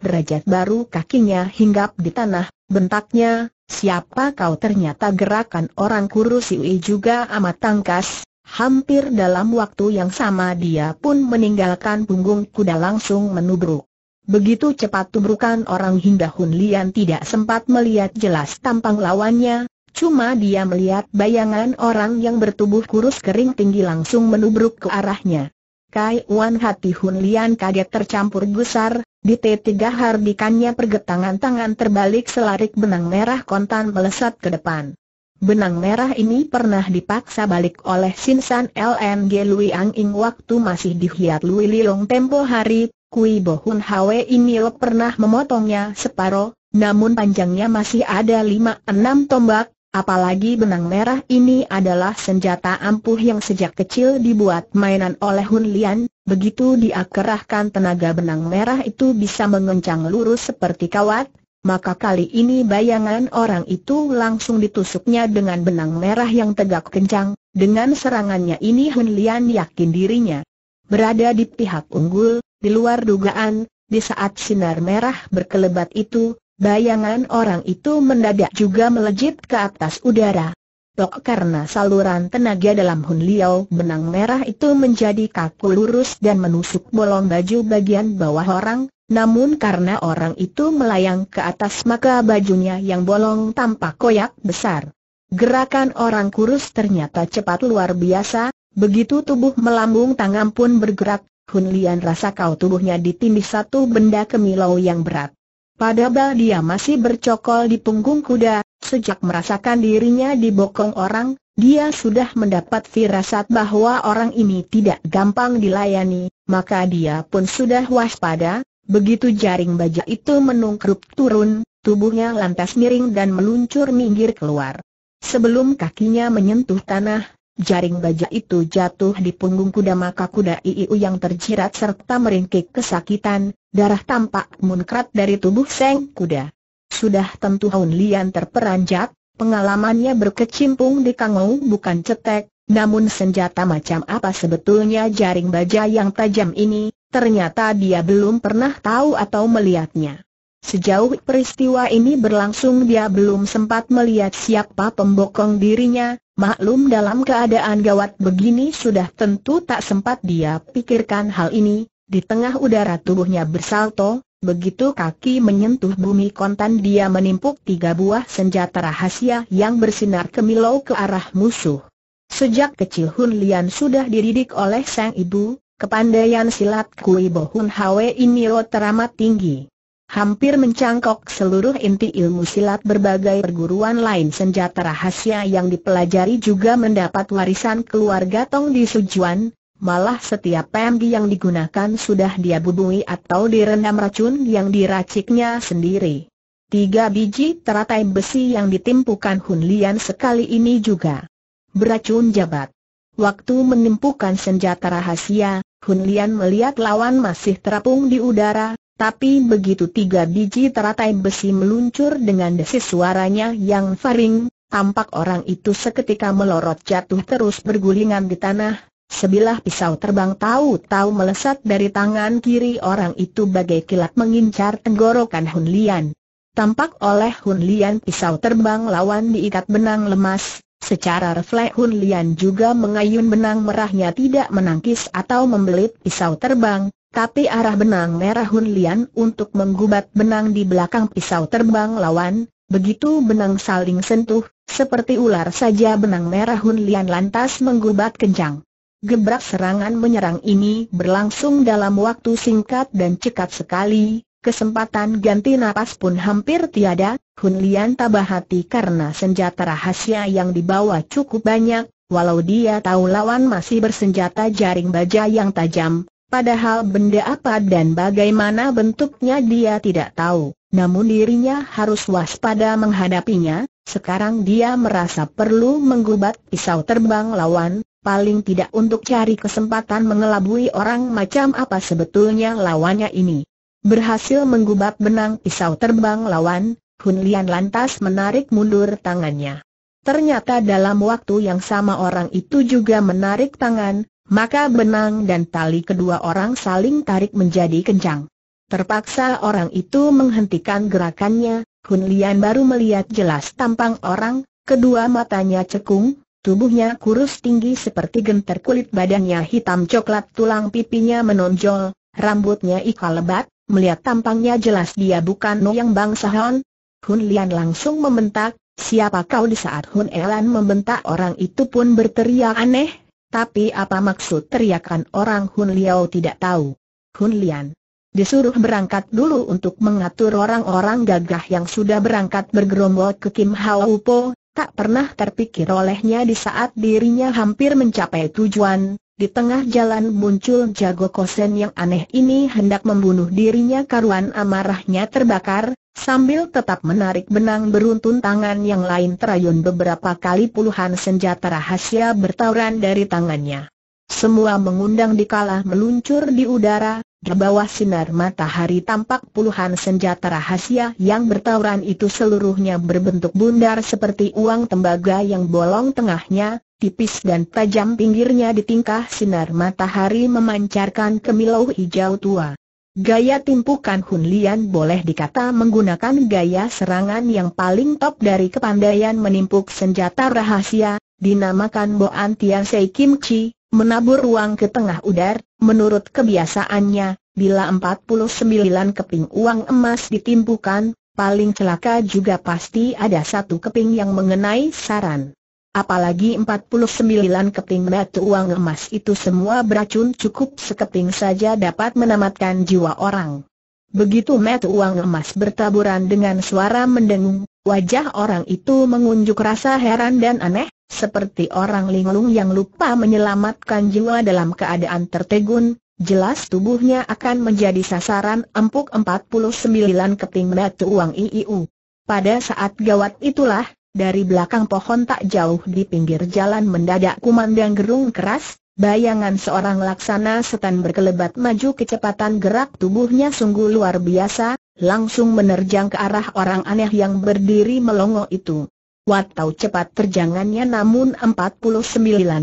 derajat baru kakinya hinggap di tanah, bentaknya, siapa kau ternyata gerakan orang kurus Iwi juga amat tangkas, Hampir dalam waktu yang sama dia pun meninggalkan punggung kuda langsung menubruk. Begitu cepat tubrukan orang hingga Hun Lian tidak sempat melihat jelas tampang lawannya, cuma dia melihat bayangan orang yang bertubuh kurus kering tinggi langsung menubruk ke arahnya. Kai Wan hati Hun Lian kaget tercampur gusar, di T3 hardikannya pergetangan tangan terbalik selarik benang merah kontan melesat ke depan. Benang merah ini pernah dipaksa balik oleh Sinsan LNG Lui Ang Ing waktu masih dihiat Lui Lilong tempo hari, Kui Bohun Hwe loh pernah memotongnya separo, namun panjangnya masih ada 5-6 tombak, apalagi benang merah ini adalah senjata ampuh yang sejak kecil dibuat mainan oleh Hun Lian, begitu diakerahkan tenaga benang merah itu bisa mengencang lurus seperti kawat, maka kali ini bayangan orang itu langsung ditusuknya dengan benang merah yang tegak kencang, dengan serangannya ini Hun Lian yakin dirinya berada di pihak unggul, di luar dugaan, di saat sinar merah berkelebat itu, bayangan orang itu mendadak juga melejit ke atas udara. Tok karena saluran tenaga dalam Hun Liao benang merah itu menjadi kaku lurus dan menusuk bolong baju bagian bawah orang, namun karena orang itu melayang ke atas maka bajunya yang bolong tampak koyak besar. Gerakan orang kurus ternyata cepat luar biasa, begitu tubuh melambung tangan pun bergerak, Hun Lian rasa kau tubuhnya ditindih satu benda kemilau yang berat. Padahal dia masih bercokol di punggung kuda, Sejak merasakan dirinya dibokong orang, dia sudah mendapat firasat bahwa orang ini tidak gampang dilayani, maka dia pun sudah waspada, begitu jaring baja itu menungkrup turun, tubuhnya lantas miring dan meluncur minggir keluar. Sebelum kakinya menyentuh tanah, jaring baja itu jatuh di punggung kuda maka kuda Iiu yang terjerat serta meringkik kesakitan, darah tampak munkrat dari tubuh seng kuda. Sudah tentu Hun Lian terperanjat, pengalamannya berkecimpung di Kangou bukan cetek, namun senjata macam apa sebetulnya jaring baja yang tajam ini, ternyata dia belum pernah tahu atau melihatnya. Sejauh peristiwa ini berlangsung dia belum sempat melihat siapa pembokong dirinya, maklum dalam keadaan gawat begini sudah tentu tak sempat dia pikirkan hal ini, di tengah udara tubuhnya bersalto, Begitu kaki menyentuh bumi kontan dia menimpuk tiga buah senjata rahasia yang bersinar kemilau ke arah musuh. Sejak kecil Hun Lian sudah dididik oleh sang ibu, kepandaian silat Kui Bo Hun Hwe ini lo teramat tinggi. Hampir mencangkok seluruh inti ilmu silat berbagai perguruan lain senjata rahasia yang dipelajari juga mendapat warisan keluarga Tong di Sujuan, Malah setiap pemdi yang digunakan sudah dia bubui atau direndam racun yang diraciknya sendiri. Tiga biji teratai besi yang ditimpukan Hun Lian sekali ini juga beracun jabat. Waktu menimpukan senjata rahasia, Hun Lian melihat lawan masih terapung di udara, tapi begitu tiga biji teratai besi meluncur dengan desis suaranya yang faring, tampak orang itu seketika melorot jatuh terus bergulingan di tanah, Sebilah pisau terbang tahu-tahu melesat dari tangan kiri orang itu bagai kilat mengincar tenggorokan Hun Lian. Tampak oleh Hun Lian pisau terbang lawan diikat benang lemas, secara refleks Hun Lian juga mengayun benang merahnya tidak menangkis atau membelit pisau terbang, tapi arah benang merah Hun Lian untuk menggubat benang di belakang pisau terbang lawan, begitu benang saling sentuh, seperti ular saja benang merah Hun Lian lantas menggubat kencang. Gebrak serangan menyerang ini berlangsung dalam waktu singkat dan cekat sekali, kesempatan ganti napas pun hampir tiada, Hun Lian tabah hati karena senjata rahasia yang dibawa cukup banyak, walau dia tahu lawan masih bersenjata jaring baja yang tajam, padahal benda apa dan bagaimana bentuknya dia tidak tahu, namun dirinya harus waspada menghadapinya, sekarang dia merasa perlu menggubat pisau terbang lawan, paling tidak untuk cari kesempatan mengelabui orang macam apa sebetulnya lawannya ini. Berhasil menggubat benang pisau terbang lawan, Hun Lian lantas menarik mundur tangannya. Ternyata dalam waktu yang sama orang itu juga menarik tangan, maka benang dan tali kedua orang saling tarik menjadi kencang. Terpaksa orang itu menghentikan gerakannya, Hun Lian baru melihat jelas tampang orang, kedua matanya cekung, Tubuhnya kurus tinggi seperti genter kulit badannya hitam coklat tulang pipinya menonjol, rambutnya ikal lebat, melihat tampangnya jelas dia bukan Noyang Bangsa Hon. Hun Lian langsung membentak, siapa kau di saat Hun Elan membentak orang itu pun berteriak aneh, tapi apa maksud teriakan orang Hun Liao tidak tahu. Hun Lian disuruh berangkat dulu untuk mengatur orang-orang gagah yang sudah berangkat bergerombol ke Kim Hao Po, tak pernah terpikir olehnya di saat dirinya hampir mencapai tujuan, di tengah jalan muncul jago kosen yang aneh ini hendak membunuh dirinya karuan amarahnya terbakar, sambil tetap menarik benang beruntun tangan yang lain terayun beberapa kali puluhan senjata rahasia bertauran dari tangannya. Semua mengundang dikalah meluncur di udara, di bawah sinar matahari tampak puluhan senjata rahasia yang bertauran itu seluruhnya berbentuk bundar seperti uang tembaga yang bolong tengahnya, tipis dan tajam pinggirnya ditingkah sinar matahari memancarkan kemilau hijau tua. Gaya timpukan Hun Lian boleh dikata menggunakan gaya serangan yang paling top dari kepandaian menimpuk senjata rahasia, dinamakan Boan Tian Sei Kim Chi, Menabur uang ke tengah udar, menurut kebiasaannya, bila 49 keping uang emas ditimpukan, paling celaka juga pasti ada satu keping yang mengenai saran. Apalagi 49 keping batu uang emas itu semua beracun cukup sekeping saja dapat menamatkan jiwa orang. Begitu met uang emas bertaburan dengan suara mendengung, wajah orang itu mengunjuk rasa heran dan aneh, seperti orang linglung yang lupa menyelamatkan jiwa dalam keadaan tertegun, jelas tubuhnya akan menjadi sasaran empuk 49 keping batu uang IIU. Pada saat gawat itulah, dari belakang pohon tak jauh di pinggir jalan mendadak kumandang gerung keras, bayangan seorang laksana setan berkelebat maju kecepatan gerak tubuhnya sungguh luar biasa, langsung menerjang ke arah orang aneh yang berdiri melongo itu tahu cepat terjangannya namun 49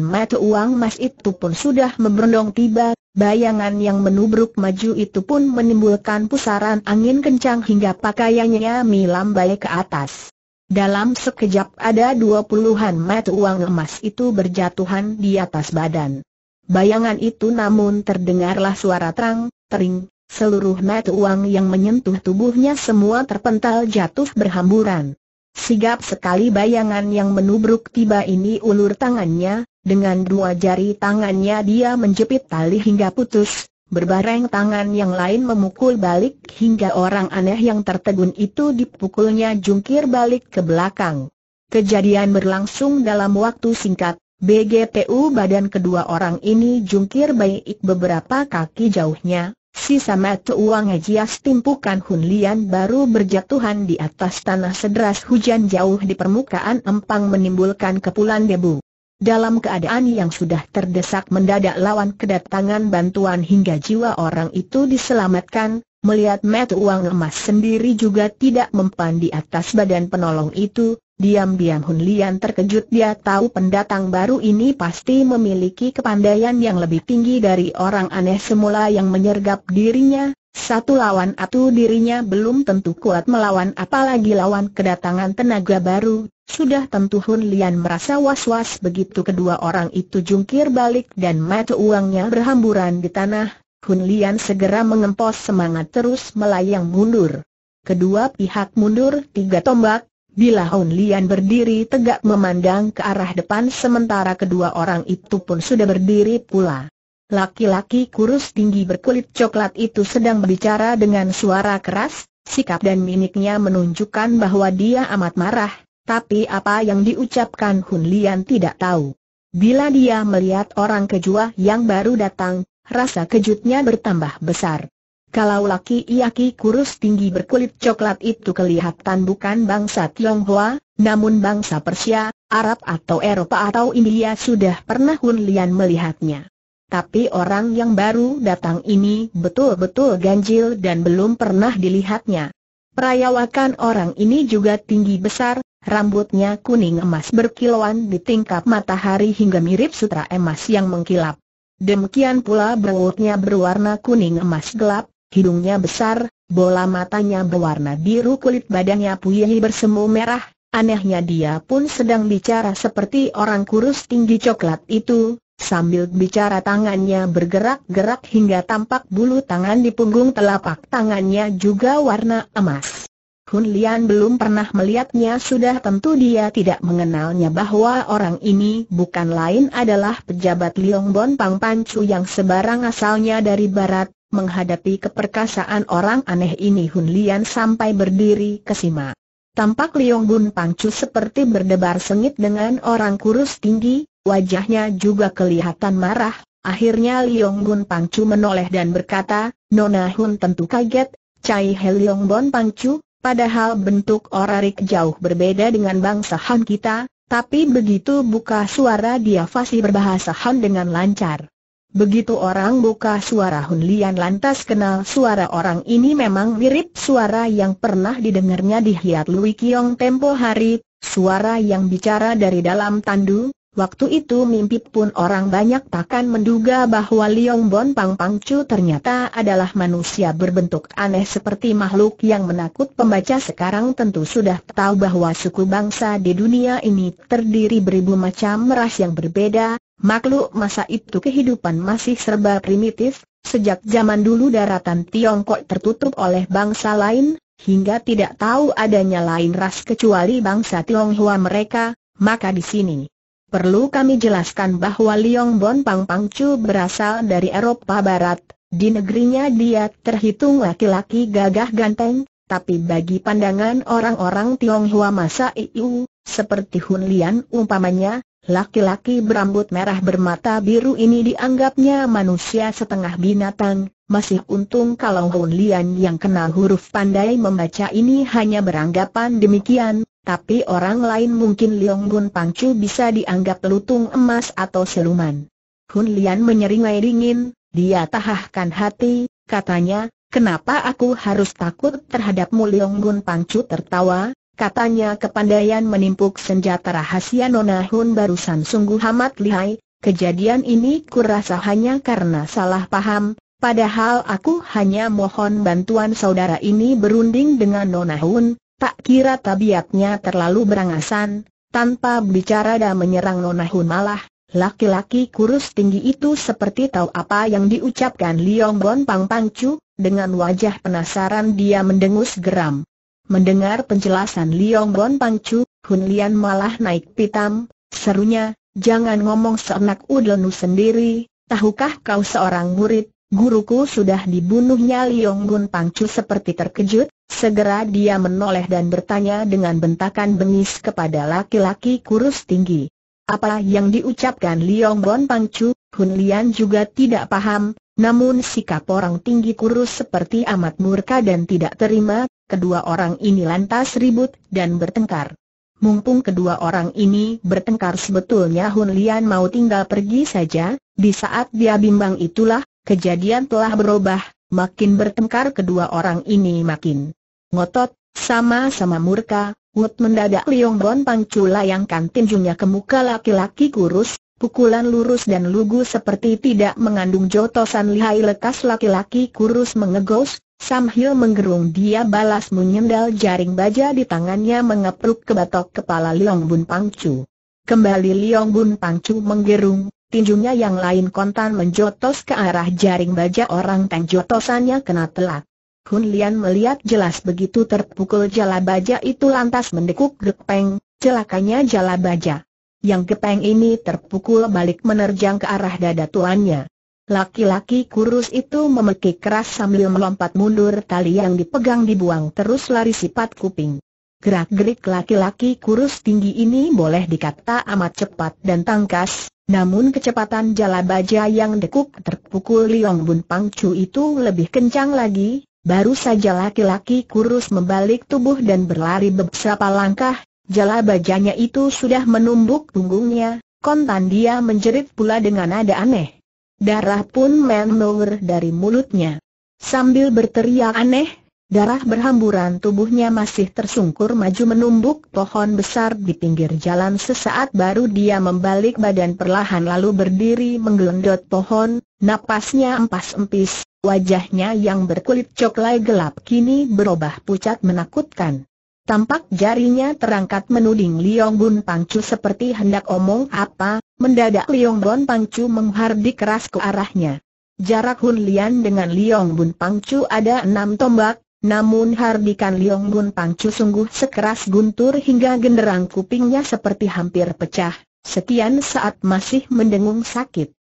mata uang emas itu pun sudah memberondong tiba, bayangan yang menubruk maju itu pun menimbulkan pusaran angin kencang hingga pakaiannya melambai ke atas. Dalam sekejap ada dua puluhan mata uang emas itu berjatuhan di atas badan. Bayangan itu namun terdengarlah suara terang, tering, seluruh mata uang yang menyentuh tubuhnya semua terpental jatuh berhamburan. Sigap sekali bayangan yang menubruk tiba ini ulur tangannya, dengan dua jari tangannya dia menjepit tali hingga putus, berbareng tangan yang lain memukul balik hingga orang aneh yang tertegun itu dipukulnya jungkir balik ke belakang. Kejadian berlangsung dalam waktu singkat, BGTU badan kedua orang ini jungkir baik beberapa kaki jauhnya, Sisa mata uang Ejias timpukan Hun Lian baru berjatuhan di atas tanah sederas hujan jauh di permukaan empang menimbulkan kepulan debu. Dalam keadaan yang sudah terdesak mendadak lawan kedatangan bantuan hingga jiwa orang itu diselamatkan, melihat mata uang emas sendiri juga tidak mempan di atas badan penolong itu, Diam-diam Hun Lian terkejut dia tahu pendatang baru ini pasti memiliki kepandaian yang lebih tinggi dari orang aneh semula yang menyergap dirinya, satu lawan atau dirinya belum tentu kuat melawan apalagi lawan kedatangan tenaga baru, sudah tentu Hun Lian merasa was-was begitu kedua orang itu jungkir balik dan mata uangnya berhamburan di tanah, Hun Lian segera mengempos semangat terus melayang mundur. Kedua pihak mundur tiga tombak, Bila Hun Lian berdiri tegak memandang ke arah depan sementara kedua orang itu pun sudah berdiri pula. Laki-laki kurus tinggi berkulit coklat itu sedang berbicara dengan suara keras, sikap dan miniknya menunjukkan bahwa dia amat marah, tapi apa yang diucapkan Hun Lian tidak tahu. Bila dia melihat orang kejua yang baru datang, rasa kejutnya bertambah besar. Kalau laki-laki kurus tinggi berkulit coklat itu kelihatan bukan bangsa Tionghoa, namun bangsa Persia, Arab atau Eropa atau India sudah pernah Hun Lian melihatnya. Tapi orang yang baru datang ini betul-betul ganjil dan belum pernah dilihatnya. Perayawakan orang ini juga tinggi besar, rambutnya kuning emas berkilauan di tingkap matahari hingga mirip sutra emas yang mengkilap. Demikian pula berutnya berwarna kuning emas gelap, hidungnya besar, bola matanya berwarna biru kulit badannya puyih bersemu merah, anehnya dia pun sedang bicara seperti orang kurus tinggi coklat itu, Sambil bicara tangannya bergerak-gerak hingga tampak bulu tangan di punggung telapak tangannya juga warna emas. Hun Lian belum pernah melihatnya sudah tentu dia tidak mengenalnya bahwa orang ini bukan lain adalah pejabat Liong Bon Pang Pancu yang sebarang asalnya dari barat, Menghadapi keperkasaan orang aneh ini Hun Lian sampai berdiri kesima. Tampak Liong Bun Pangcu seperti berdebar sengit dengan orang kurus tinggi, wajahnya juga kelihatan marah. Akhirnya Liong Bun Pangcu menoleh dan berkata, Nona Hun tentu kaget, Cai He Liong Bun Pangcu, padahal bentuk orarik jauh berbeda dengan bangsa Han kita, tapi begitu buka suara dia fasih berbahasa Han dengan lancar. Begitu orang buka suara Hun Lian lantas kenal suara orang ini memang mirip suara yang pernah didengarnya di Hiat Lui Kiong tempo hari, suara yang bicara dari dalam tandu. Waktu itu mimpi pun orang banyak takkan menduga bahwa Liong Bon Pang Pang Chu ternyata adalah manusia berbentuk aneh seperti makhluk yang menakut pembaca sekarang tentu sudah tahu bahwa suku bangsa di dunia ini terdiri beribu macam ras yang berbeda, Makhluk masa itu kehidupan masih serba primitif, sejak zaman dulu daratan Tiongkok tertutup oleh bangsa lain, hingga tidak tahu adanya lain ras kecuali bangsa Tionghoa mereka, maka di sini. Perlu kami jelaskan bahwa Liong Bon Pang Pangcu berasal dari Eropa Barat, di negerinya dia terhitung laki-laki gagah ganteng, tapi bagi pandangan orang-orang Tionghoa masa itu, seperti Hun Lian umpamanya, Laki-laki berambut merah bermata biru ini dianggapnya manusia setengah binatang, masih untung kalau Hun Lian yang kenal huruf pandai membaca ini hanya beranggapan demikian, tapi orang lain mungkin Leong Bun Pangcu bisa dianggap lutung emas atau siluman. Hun Lian menyeringai dingin, dia tahahkan hati, katanya, kenapa aku harus takut terhadapmu Leong Bun Pangcu tertawa, Katanya kepandaian menimpuk senjata rahasia Nona Hun barusan sungguh amat lihai, kejadian ini kurasa hanya karena salah paham, padahal aku hanya mohon bantuan saudara ini berunding dengan Nona Hun, tak kira tabiatnya terlalu berangasan, tanpa bicara dan menyerang Nona Hun malah, laki-laki kurus tinggi itu seperti tahu apa yang diucapkan Liong Bon Pang Pang Chu, dengan wajah penasaran dia mendengus geram. Mendengar penjelasan Liong Bon Pangcu, Hun Lian malah naik pitam, serunya, jangan ngomong seenak udlenu sendiri, tahukah kau seorang murid, guruku sudah dibunuhnya Liong Bon Pangcu seperti terkejut, segera dia menoleh dan bertanya dengan bentakan bengis kepada laki-laki kurus tinggi. Apa yang diucapkan Liong Bon Pangcu, Hun Lian juga tidak paham, namun sikap orang tinggi kurus seperti amat murka dan tidak terima, kedua orang ini lantas ribut dan bertengkar. Mumpung kedua orang ini bertengkar sebetulnya Hun Lian mau tinggal pergi saja, di saat dia bimbang itulah, kejadian telah berubah, makin bertengkar kedua orang ini makin ngotot, sama-sama murka, Wut mendadak Liong Bon Pancu layangkan tinjunya ke muka laki-laki kurus, pukulan lurus dan lugu seperti tidak mengandung jotosan lihai lekas laki-laki kurus mengegos, Samhil menggerung dia balas menyendal jaring baja di tangannya mengepruk ke batok kepala Liong Bun Pangcu. Kembali Liong Bun Pangcu menggerung, tinjunya yang lain kontan menjotos ke arah jaring baja orang teng jotosannya kena telak. Hun Lian melihat jelas begitu terpukul jala baja itu lantas mendekuk gepeng, celakanya jala baja. Yang gepeng ini terpukul balik menerjang ke arah dada tuannya. Laki-laki kurus itu memekik keras sambil melompat mundur tali yang dipegang dibuang terus lari sifat kuping. Gerak-gerik laki-laki kurus tinggi ini boleh dikata amat cepat dan tangkas, namun kecepatan jala baja yang dekuk terpukul Liong Bun Pang Chu itu lebih kencang lagi, baru saja laki-laki kurus membalik tubuh dan berlari beberapa langkah, jala bajanya itu sudah menumbuk punggungnya, kontan dia menjerit pula dengan nada aneh. Darah pun menelur dari mulutnya. Sambil berteriak aneh, darah berhamburan tubuhnya masih tersungkur maju menumbuk pohon besar di pinggir jalan sesaat baru dia membalik badan perlahan lalu berdiri menggelendot pohon, napasnya empas-empis, wajahnya yang berkulit coklat gelap kini berubah pucat menakutkan. Tampak jarinya terangkat menuding Liong Bun Pangcu seperti hendak omong apa, mendadak Liong Bun Pangcu menghardik keras ke arahnya. Jarak Hun Lian dengan Liong Bun Pangcu ada enam tombak, namun hardikan Liong Bun Pangcu sungguh sekeras guntur hingga genderang kupingnya seperti hampir pecah, sekian saat masih mendengung sakit.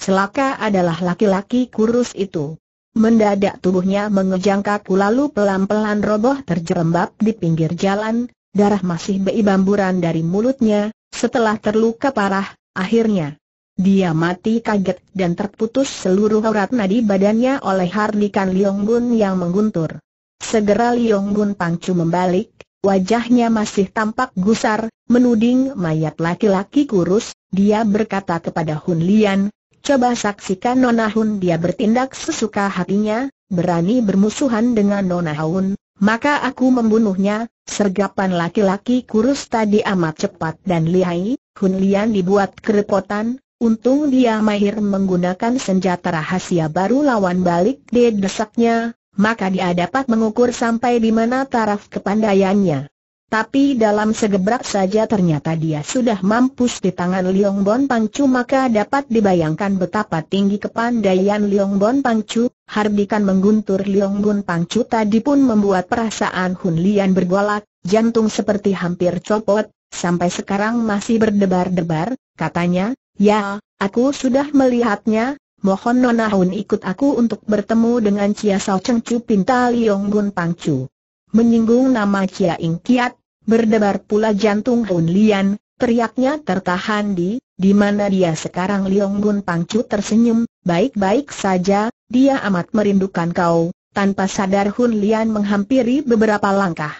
Celaka adalah laki-laki kurus itu. Mendadak tubuhnya mengejang lalu pelan-pelan roboh terjerembab di pinggir jalan, darah masih beibamburan dari mulutnya, setelah terluka parah, akhirnya dia mati kaget dan terputus seluruh urat nadi badannya oleh Harlikan Liong Bun yang mengguntur. Segera Liong Bun pangcu membalik, wajahnya masih tampak gusar, menuding mayat laki-laki kurus, dia berkata kepada Hun Lian, Coba saksikan Nona Hun dia bertindak sesuka hatinya, berani bermusuhan dengan Nona Hun, maka aku membunuhnya, sergapan laki-laki kurus tadi amat cepat dan lihai, Hun Lian dibuat kerepotan, untung dia mahir menggunakan senjata rahasia baru lawan balik dedesaknya, maka dia dapat mengukur sampai di mana taraf kepandaiannya. Tapi dalam segebrak saja ternyata dia sudah mampus di tangan Liong Bon Pangcu maka dapat dibayangkan betapa tinggi kepandaian Liong Bon Pangcu. Hardikan mengguntur Liong Bon Pangcu tadi pun membuat perasaan Hun Lian bergolak, jantung seperti hampir copot, sampai sekarang masih berdebar-debar, katanya, ya, aku sudah melihatnya, mohon Nona Hun ikut aku untuk bertemu dengan Cia Sao Cheng Chu Pinta Liong Bon Pangcu menyinggung nama Chia Ing Kiat, berdebar pula jantung Hun Lian, teriaknya tertahan di, di mana dia sekarang Liong Gun Pangcu tersenyum, baik-baik saja, dia amat merindukan kau, tanpa sadar Hun Lian menghampiri beberapa langkah.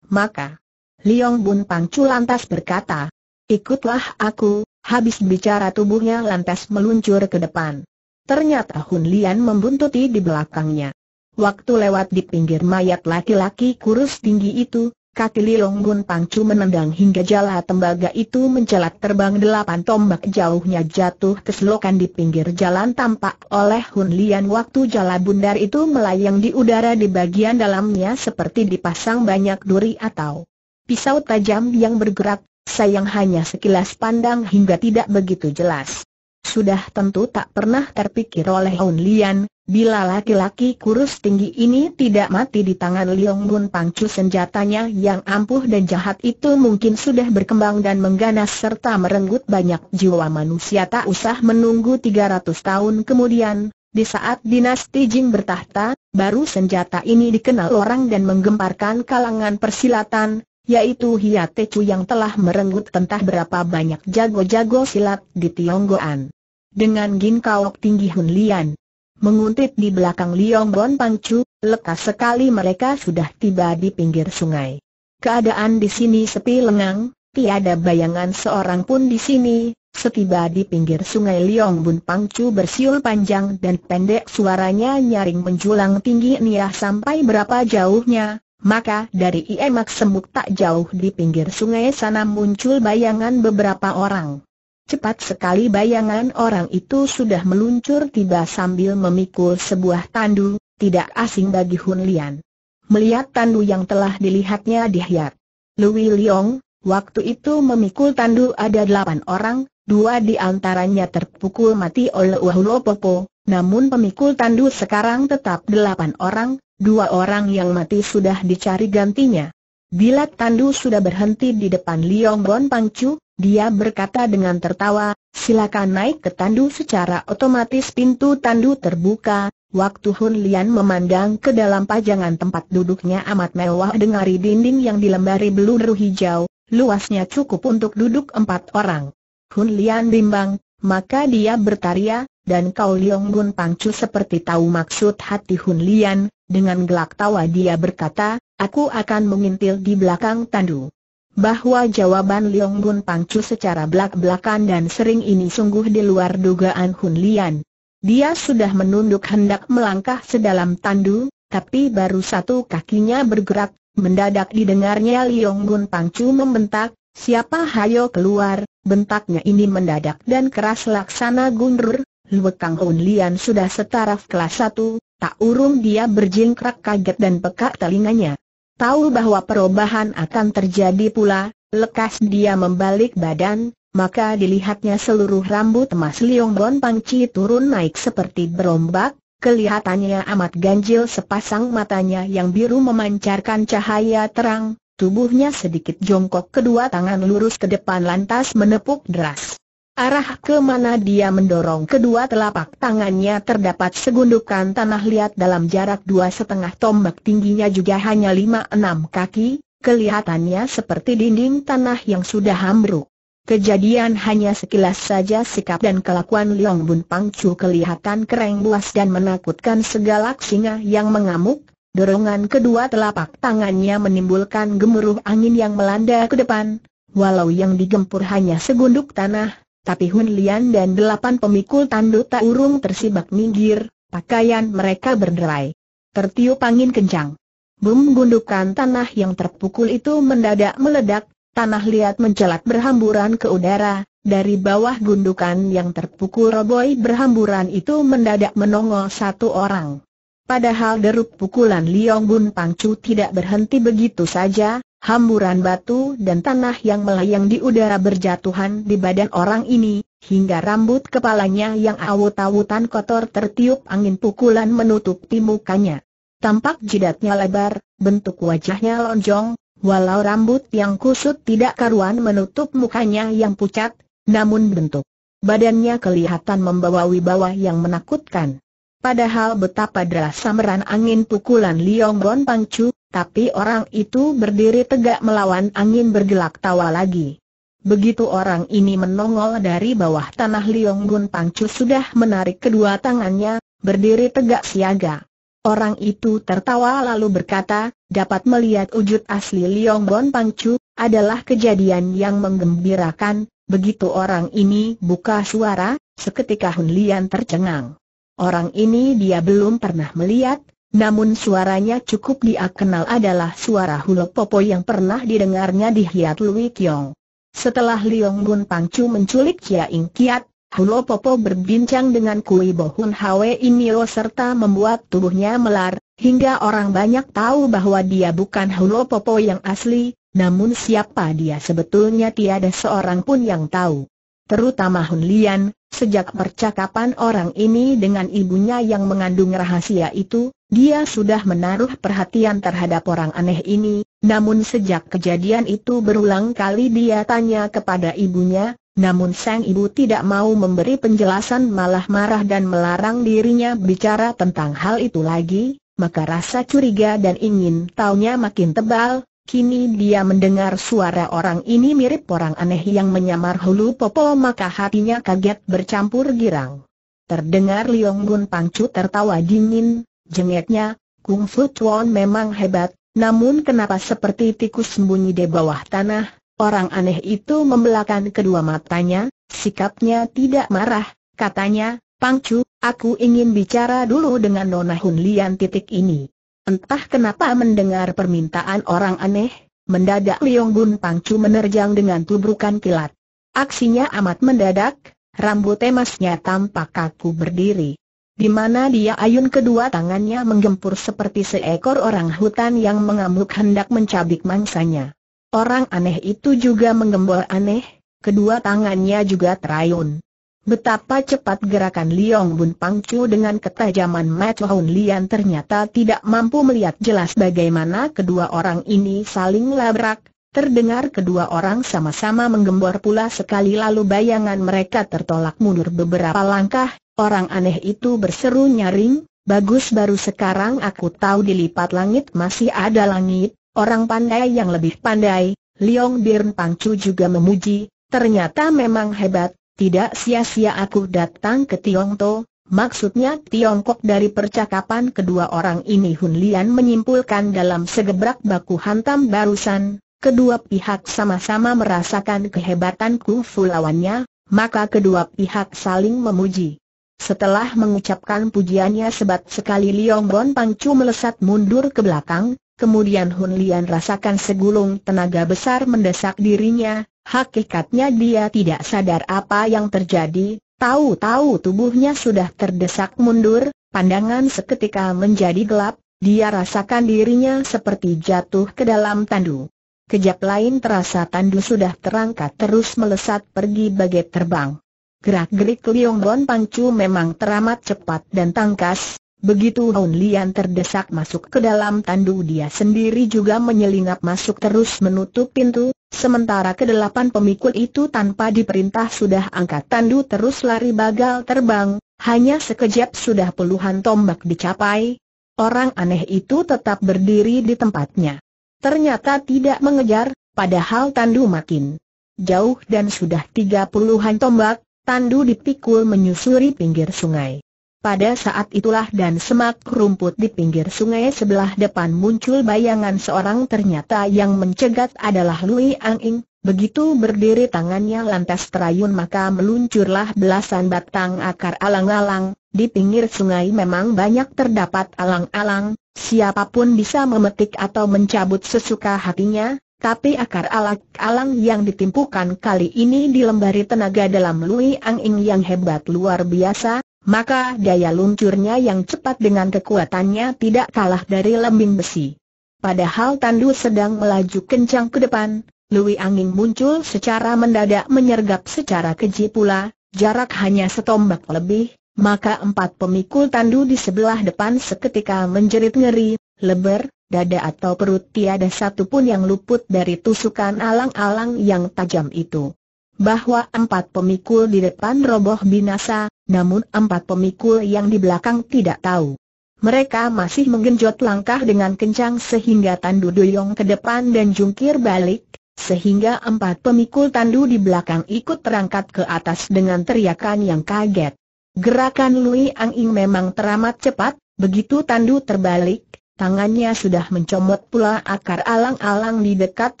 Maka, Liong Bun Pangcu lantas berkata, ikutlah aku, habis bicara tubuhnya lantas meluncur ke depan. Ternyata Hun Lian membuntuti di belakangnya. Waktu lewat di pinggir mayat laki-laki kurus tinggi itu, kaki Lilong Gun Pangcu menendang hingga jala tembaga itu mencelat terbang delapan tombak jauhnya jatuh keselokan di pinggir jalan tampak oleh Hun Lian waktu jala bundar itu melayang di udara di bagian dalamnya seperti dipasang banyak duri atau pisau tajam yang bergerak, sayang hanya sekilas pandang hingga tidak begitu jelas. Sudah tentu tak pernah terpikir oleh Hun Lian, bila laki-laki kurus tinggi ini tidak mati di tangan Liong Bun Pangcu senjatanya yang ampuh dan jahat itu mungkin sudah berkembang dan mengganas serta merenggut banyak jiwa manusia tak usah menunggu 300 tahun kemudian, di saat dinasti Jing bertahta, baru senjata ini dikenal orang dan menggemparkan kalangan persilatan, yaitu Hiatechu yang telah merenggut tentah berapa banyak jago-jago silat di Tionggoan. Dengan Ginkaok tinggi Hun Lian, menguntit di belakang Liong Bon Pangcu, lekas sekali mereka sudah tiba di pinggir sungai. Keadaan di sini sepi lengang, tiada bayangan seorang pun di sini, Setiba di pinggir sungai Liong Bun Pangcu bersiul panjang dan pendek suaranya nyaring menjulang tinggi niah sampai berapa jauhnya, maka dari Iemak Semuk tak jauh di pinggir sungai sana muncul bayangan beberapa orang. Cepat sekali bayangan orang itu sudah meluncur tiba sambil memikul sebuah tandu, tidak asing bagi Hun Lian. Melihat tandu yang telah dilihatnya dihayat. Louis Leong, waktu itu memikul tandu ada delapan orang, dua di antaranya terpukul mati oleh Wahulopopo, namun pemikul tandu sekarang tetap delapan orang, dua orang yang mati sudah dicari gantinya. Bila Tandu sudah berhenti di depan Liong Bon Pangcu, dia berkata dengan tertawa, silakan naik ke Tandu secara otomatis pintu Tandu terbuka, Waktu Hun Lian memandang ke dalam pajangan tempat duduknya amat mewah dengari dinding yang dilembari beluru hijau, luasnya cukup untuk duduk empat orang. Hun Lian bimbang, maka dia bertaria, dan Kau Leong Bun Pangcu seperti tahu maksud hati Hun Lian, dengan gelak tawa dia berkata, aku akan mengintil di belakang tandu. Bahwa jawaban Leong Bun Pangcu secara belak-belakan dan sering ini sungguh di luar dugaan Hun Lian. Dia sudah menunduk hendak melangkah sedalam tandu, tapi baru satu kakinya bergerak, mendadak didengarnya Leong Bun Pangcu membentak, Siapa hayo keluar, bentaknya ini mendadak dan keras laksana gundur, Luekang Hun Lian sudah setaraf kelas satu, tak urung dia berjingkrak kaget dan pekak telinganya. Tahu bahwa perubahan akan terjadi pula, lekas dia membalik badan, maka dilihatnya seluruh rambut emas Liong Bon Pangci turun naik seperti berombak, kelihatannya amat ganjil sepasang matanya yang biru memancarkan cahaya terang, Tubuhnya sedikit jongkok kedua tangan lurus ke depan lantas menepuk deras. Arah ke mana dia mendorong kedua telapak tangannya terdapat segundukan tanah liat dalam jarak dua setengah tombak tingginya juga hanya lima enam kaki, kelihatannya seperti dinding tanah yang sudah hambruk. Kejadian hanya sekilas saja sikap dan kelakuan Leong Bun Pangcu kelihatan kereng buas dan menakutkan segala singa yang mengamuk, Dorongan kedua telapak tangannya menimbulkan gemuruh angin yang melanda ke depan. Walau yang digempur hanya segunduk tanah, tapi Hun Lian dan delapan pemikul tandu tak urung tersibak minggir, pakaian mereka berderai. Tertiup angin kencang. Bum gundukan tanah yang terpukul itu mendadak meledak, tanah liat mencelat berhamburan ke udara, dari bawah gundukan yang terpukul roboi berhamburan itu mendadak menongol satu orang. Padahal deruk pukulan Liong Bun Pangcu tidak berhenti begitu saja, hamburan batu dan tanah yang melayang di udara berjatuhan di badan orang ini, hingga rambut kepalanya yang awut-awutan kotor tertiup angin pukulan menutupi mukanya. Tampak jidatnya lebar, bentuk wajahnya lonjong, walau rambut yang kusut tidak karuan menutup mukanya yang pucat, namun bentuk badannya kelihatan membawa wibawa yang menakutkan. Padahal betapa deras samaran angin pukulan Liong Bon Pangcu, tapi orang itu berdiri tegak melawan angin bergelak tawa lagi. Begitu orang ini menongol dari bawah tanah Liong Gun Pangcu sudah menarik kedua tangannya, berdiri tegak siaga. Orang itu tertawa lalu berkata, dapat melihat wujud asli Liong Gon Pangcu, adalah kejadian yang menggembirakan, begitu orang ini buka suara, seketika Hun Lian tercengang. Orang ini dia belum pernah melihat, namun suaranya cukup dia kenal adalah suara Hulo Popo yang pernah didengarnya di Hiat Lui Kiong. Setelah Liong Bun Pangcu menculik Chia Ing Kiat, Hulo Popo berbincang dengan Kui Bohun Hwe Inio serta membuat tubuhnya melar, hingga orang banyak tahu bahwa dia bukan Hulo Popo yang asli, namun siapa dia sebetulnya tiada seorang pun yang tahu. Terutama Hun Lian, Sejak percakapan orang ini dengan ibunya yang mengandung rahasia itu, dia sudah menaruh perhatian terhadap orang aneh ini, namun sejak kejadian itu berulang kali dia tanya kepada ibunya, namun sang ibu tidak mau memberi penjelasan malah marah dan melarang dirinya bicara tentang hal itu lagi, maka rasa curiga dan ingin taunya makin tebal, Kini dia mendengar suara orang ini mirip orang aneh yang menyamar Hulu Popo maka hatinya kaget bercampur girang. Terdengar Liong Gun Pangcu tertawa dingin, jengeknya, Kung Fu Chuan memang hebat, namun kenapa seperti tikus sembunyi di bawah tanah, orang aneh itu membelakkan kedua matanya, sikapnya tidak marah, katanya, Pangcu, aku ingin bicara dulu dengan Nona Hun Lian titik ini. Entah kenapa mendengar permintaan orang aneh, mendadak Liong Bun Pangcu menerjang dengan tubrukan kilat. Aksinya amat mendadak, rambut emasnya tampak kaku berdiri. Di mana dia ayun kedua tangannya menggempur seperti seekor orang hutan yang mengamuk hendak mencabik mangsanya. Orang aneh itu juga menggembor aneh, kedua tangannya juga terayun. Betapa cepat gerakan Liong Bun Pangcu dengan ketajaman Mat Hoon Lian ternyata tidak mampu melihat jelas bagaimana kedua orang ini saling labrak, terdengar kedua orang sama-sama menggembor pula sekali lalu bayangan mereka tertolak mundur beberapa langkah, orang aneh itu berseru nyaring, bagus baru sekarang aku tahu dilipat langit masih ada langit, orang pandai yang lebih pandai, Liong Birn Pangcu juga memuji, ternyata memang hebat, tidak sia-sia aku datang ke Tiongto, maksudnya Tiongkok dari percakapan kedua orang ini Hun Lian menyimpulkan dalam segebrak baku hantam barusan, kedua pihak sama-sama merasakan kehebatan kungfu lawannya, maka kedua pihak saling memuji. Setelah mengucapkan pujiannya sebat sekali Liong Bon Pangcu melesat mundur ke belakang, kemudian Hun Lian rasakan segulung tenaga besar mendesak dirinya, Hakikatnya dia tidak sadar apa yang terjadi, tahu-tahu tubuhnya sudah terdesak mundur, pandangan seketika menjadi gelap, dia rasakan dirinya seperti jatuh ke dalam tandu. Kejap lain terasa tandu sudah terangkat terus melesat pergi bagai terbang. Gerak-gerik Liong Bon Pangcu memang teramat cepat dan tangkas, Begitu Hon Lian terdesak masuk ke dalam tandu dia sendiri juga menyelinap masuk terus menutup pintu, sementara kedelapan pemikul itu tanpa diperintah sudah angkat tandu terus lari bagal terbang, hanya sekejap sudah puluhan tombak dicapai. Orang aneh itu tetap berdiri di tempatnya. Ternyata tidak mengejar, padahal tandu makin jauh dan sudah tiga puluhan tombak, tandu dipikul menyusuri pinggir sungai. Pada saat itulah dan semak rumput di pinggir sungai sebelah depan muncul bayangan seorang ternyata yang mencegat adalah Lui Ang Ing. Begitu berdiri tangannya lantas terayun maka meluncurlah belasan batang akar alang-alang. Di pinggir sungai memang banyak terdapat alang-alang, siapapun bisa memetik atau mencabut sesuka hatinya, tapi akar alang-alang yang ditimpukan kali ini dilembari tenaga dalam Lui Ang Ing yang hebat luar biasa, maka daya luncurnya yang cepat dengan kekuatannya tidak kalah dari lembing besi. Padahal Tandu sedang melaju kencang ke depan, Lui Angin muncul secara mendadak menyergap secara keji pula, jarak hanya setombak lebih, maka empat pemikul Tandu di sebelah depan seketika menjerit ngeri, leber, dada atau perut tiada satupun yang luput dari tusukan alang-alang yang tajam itu bahwa empat pemikul di depan roboh binasa, namun empat pemikul yang di belakang tidak tahu. Mereka masih menggenjot langkah dengan kencang sehingga Tandu Doyong ke depan dan jungkir balik, sehingga empat pemikul Tandu di belakang ikut terangkat ke atas dengan teriakan yang kaget. Gerakan Lui Ang Ing memang teramat cepat, begitu Tandu terbalik, tangannya sudah mencomot pula akar alang-alang di dekat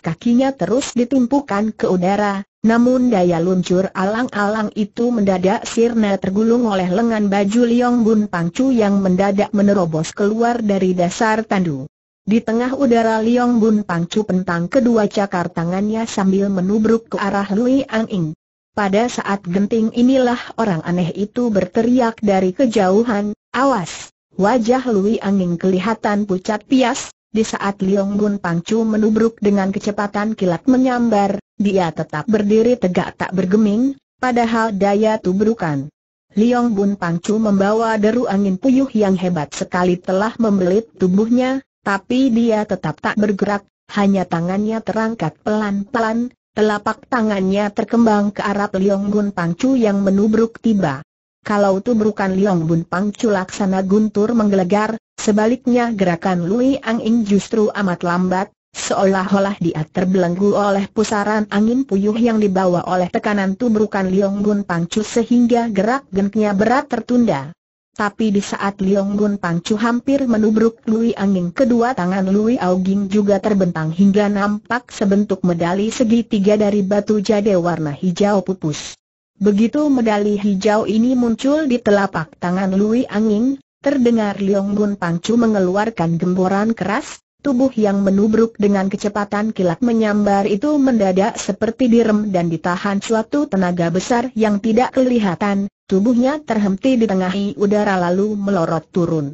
kakinya terus ditumpukan ke udara, namun daya luncur alang-alang itu mendadak sirna tergulung oleh lengan baju Liong Bun Pangcu yang mendadak menerobos keluar dari dasar tandu. Di tengah udara Liong Bun Pangcu pentang kedua cakar tangannya sambil menubruk ke arah Lui Ang Ing. Pada saat genting inilah orang aneh itu berteriak dari kejauhan, awas! Wajah Lui Ang Ing kelihatan pucat pias, di saat Liong Bun Pangcu menubruk dengan kecepatan kilat menyambar, dia tetap berdiri tegak tak bergeming, padahal daya tubrukan. Liong Bun Pangcu membawa deru angin puyuh yang hebat sekali telah membelit tubuhnya, tapi dia tetap tak bergerak, hanya tangannya terangkat pelan-pelan, telapak tangannya terkembang ke arah Liong Bun Pangcu yang menubruk tiba. Kalau tubrukan Liong Bun Pangcu laksana guntur menggelegar, sebaliknya gerakan Lui Ang Ing justru amat lambat, Seolah-olah dia terbelenggu oleh pusaran angin puyuh yang dibawa oleh tekanan tubrukan Liong Gun Pangcu sehingga gerak-geriknya berat tertunda. Tapi di saat Liong Gun Pangcu hampir menubruk Lui Angin kedua tangan Lui Auging juga terbentang hingga nampak sebentuk medali segitiga dari batu jade warna hijau pupus. Begitu medali hijau ini muncul di telapak tangan Lui Angin, terdengar Liong Gun Pangcu mengeluarkan gemboran keras, Tubuh yang menubruk dengan kecepatan kilat menyambar itu mendadak seperti direm dan ditahan suatu tenaga besar yang tidak kelihatan, tubuhnya terhenti di tengah udara lalu melorot turun.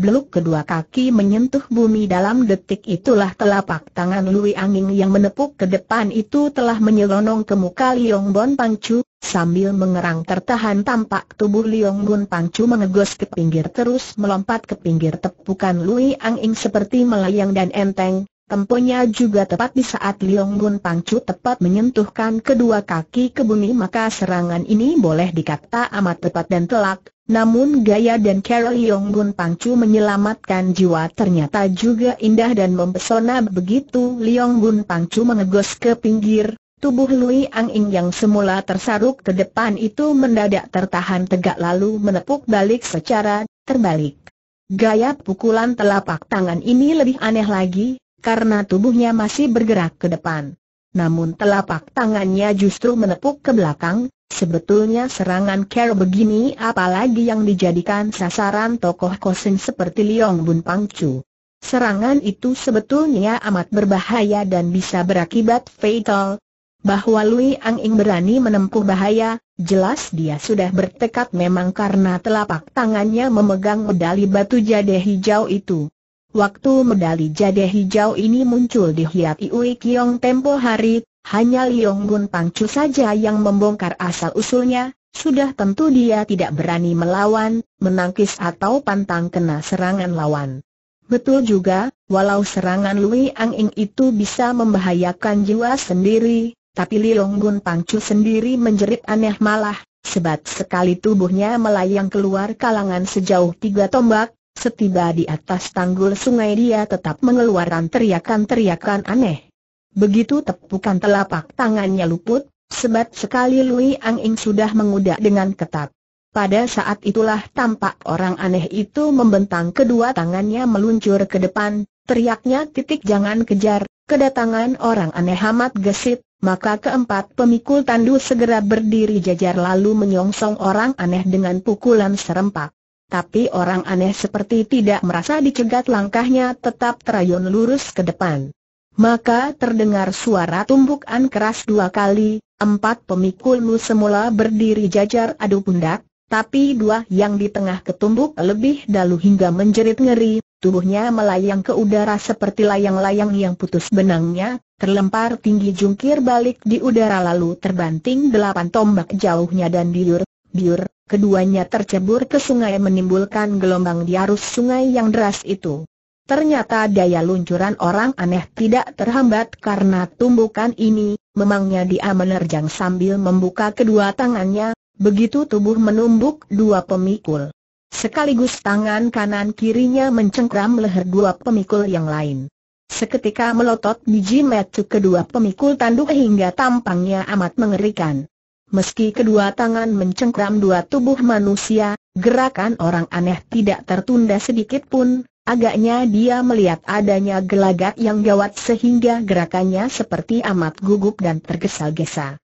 Beluk kedua kaki menyentuh bumi dalam detik itulah telapak tangan Lui Angin yang menepuk ke depan itu telah menyeronong ke muka Liong Bon Pangcu, sambil mengerang tertahan tampak tubuh Liong Bon Pangcu mengegos ke pinggir terus melompat ke pinggir tepukan Lui Angin seperti melayang dan enteng, tempohnya juga tepat di saat Liong Bun Pangcu tepat menyentuhkan kedua kaki ke bumi maka serangan ini boleh dikata amat tepat dan telak, namun gaya dan Carol Yong Bun Pangcu menyelamatkan jiwa ternyata juga indah dan mempesona begitu Liong Bun Pangcu mengegos ke pinggir, tubuh Lui Ang Ing yang semula tersaruk ke depan itu mendadak tertahan tegak lalu menepuk balik secara terbalik. Gaya pukulan telapak tangan ini lebih aneh lagi, karena tubuhnya masih bergerak ke depan namun telapak tangannya justru menepuk ke belakang, sebetulnya serangan care begini apalagi yang dijadikan sasaran tokoh kosong seperti Liang Bun Pangcu. Serangan itu sebetulnya amat berbahaya dan bisa berakibat fatal. Bahwa Lui Ang Ing berani menempuh bahaya, jelas dia sudah bertekad memang karena telapak tangannya memegang medali batu jade hijau itu. Waktu medali jade hijau ini muncul di Hiat Iui Kiong tempo hari, hanya Liong Gun Pangcu saja yang membongkar asal-usulnya, sudah tentu dia tidak berani melawan, menangkis atau pantang kena serangan lawan. Betul juga, walau serangan Lui Ang Ing itu bisa membahayakan jiwa sendiri, tapi Liong Gun Pangcu sendiri menjerit aneh malah, sebat sekali tubuhnya melayang keluar kalangan sejauh tiga tombak, Setiba di atas tanggul sungai dia tetap mengeluarkan teriakan-teriakan aneh. Begitu tepukan telapak tangannya luput, sebat sekali Lui Ang Ing sudah mengudak dengan ketat. Pada saat itulah tampak orang aneh itu membentang kedua tangannya meluncur ke depan, teriaknya titik jangan kejar, kedatangan orang aneh amat gesit, maka keempat pemikul tandu segera berdiri jajar lalu menyongsong orang aneh dengan pukulan serempak tapi orang aneh seperti tidak merasa dicegat langkahnya tetap terayun lurus ke depan. Maka terdengar suara tumbukan keras dua kali, empat pemikulmu semula berdiri jajar adu pundak, tapi dua yang di tengah ketumbuk lebih dahulu hingga menjerit ngeri, tubuhnya melayang ke udara seperti layang-layang yang putus benangnya, terlempar tinggi jungkir balik di udara lalu terbanting delapan tombak jauhnya dan diur, biur, keduanya tercebur ke sungai menimbulkan gelombang di arus sungai yang deras itu. Ternyata daya luncuran orang aneh tidak terhambat karena tumbukan ini, memangnya dia menerjang sambil membuka kedua tangannya, begitu tubuh menumbuk dua pemikul. Sekaligus tangan kanan kirinya mencengkram leher dua pemikul yang lain. Seketika melotot biji metu kedua pemikul tanduk hingga tampangnya amat mengerikan. Meski kedua tangan mencengkram dua tubuh manusia, gerakan orang aneh tidak tertunda sedikit pun, agaknya dia melihat adanya gelagat yang gawat sehingga gerakannya seperti amat gugup dan tergesa-gesa.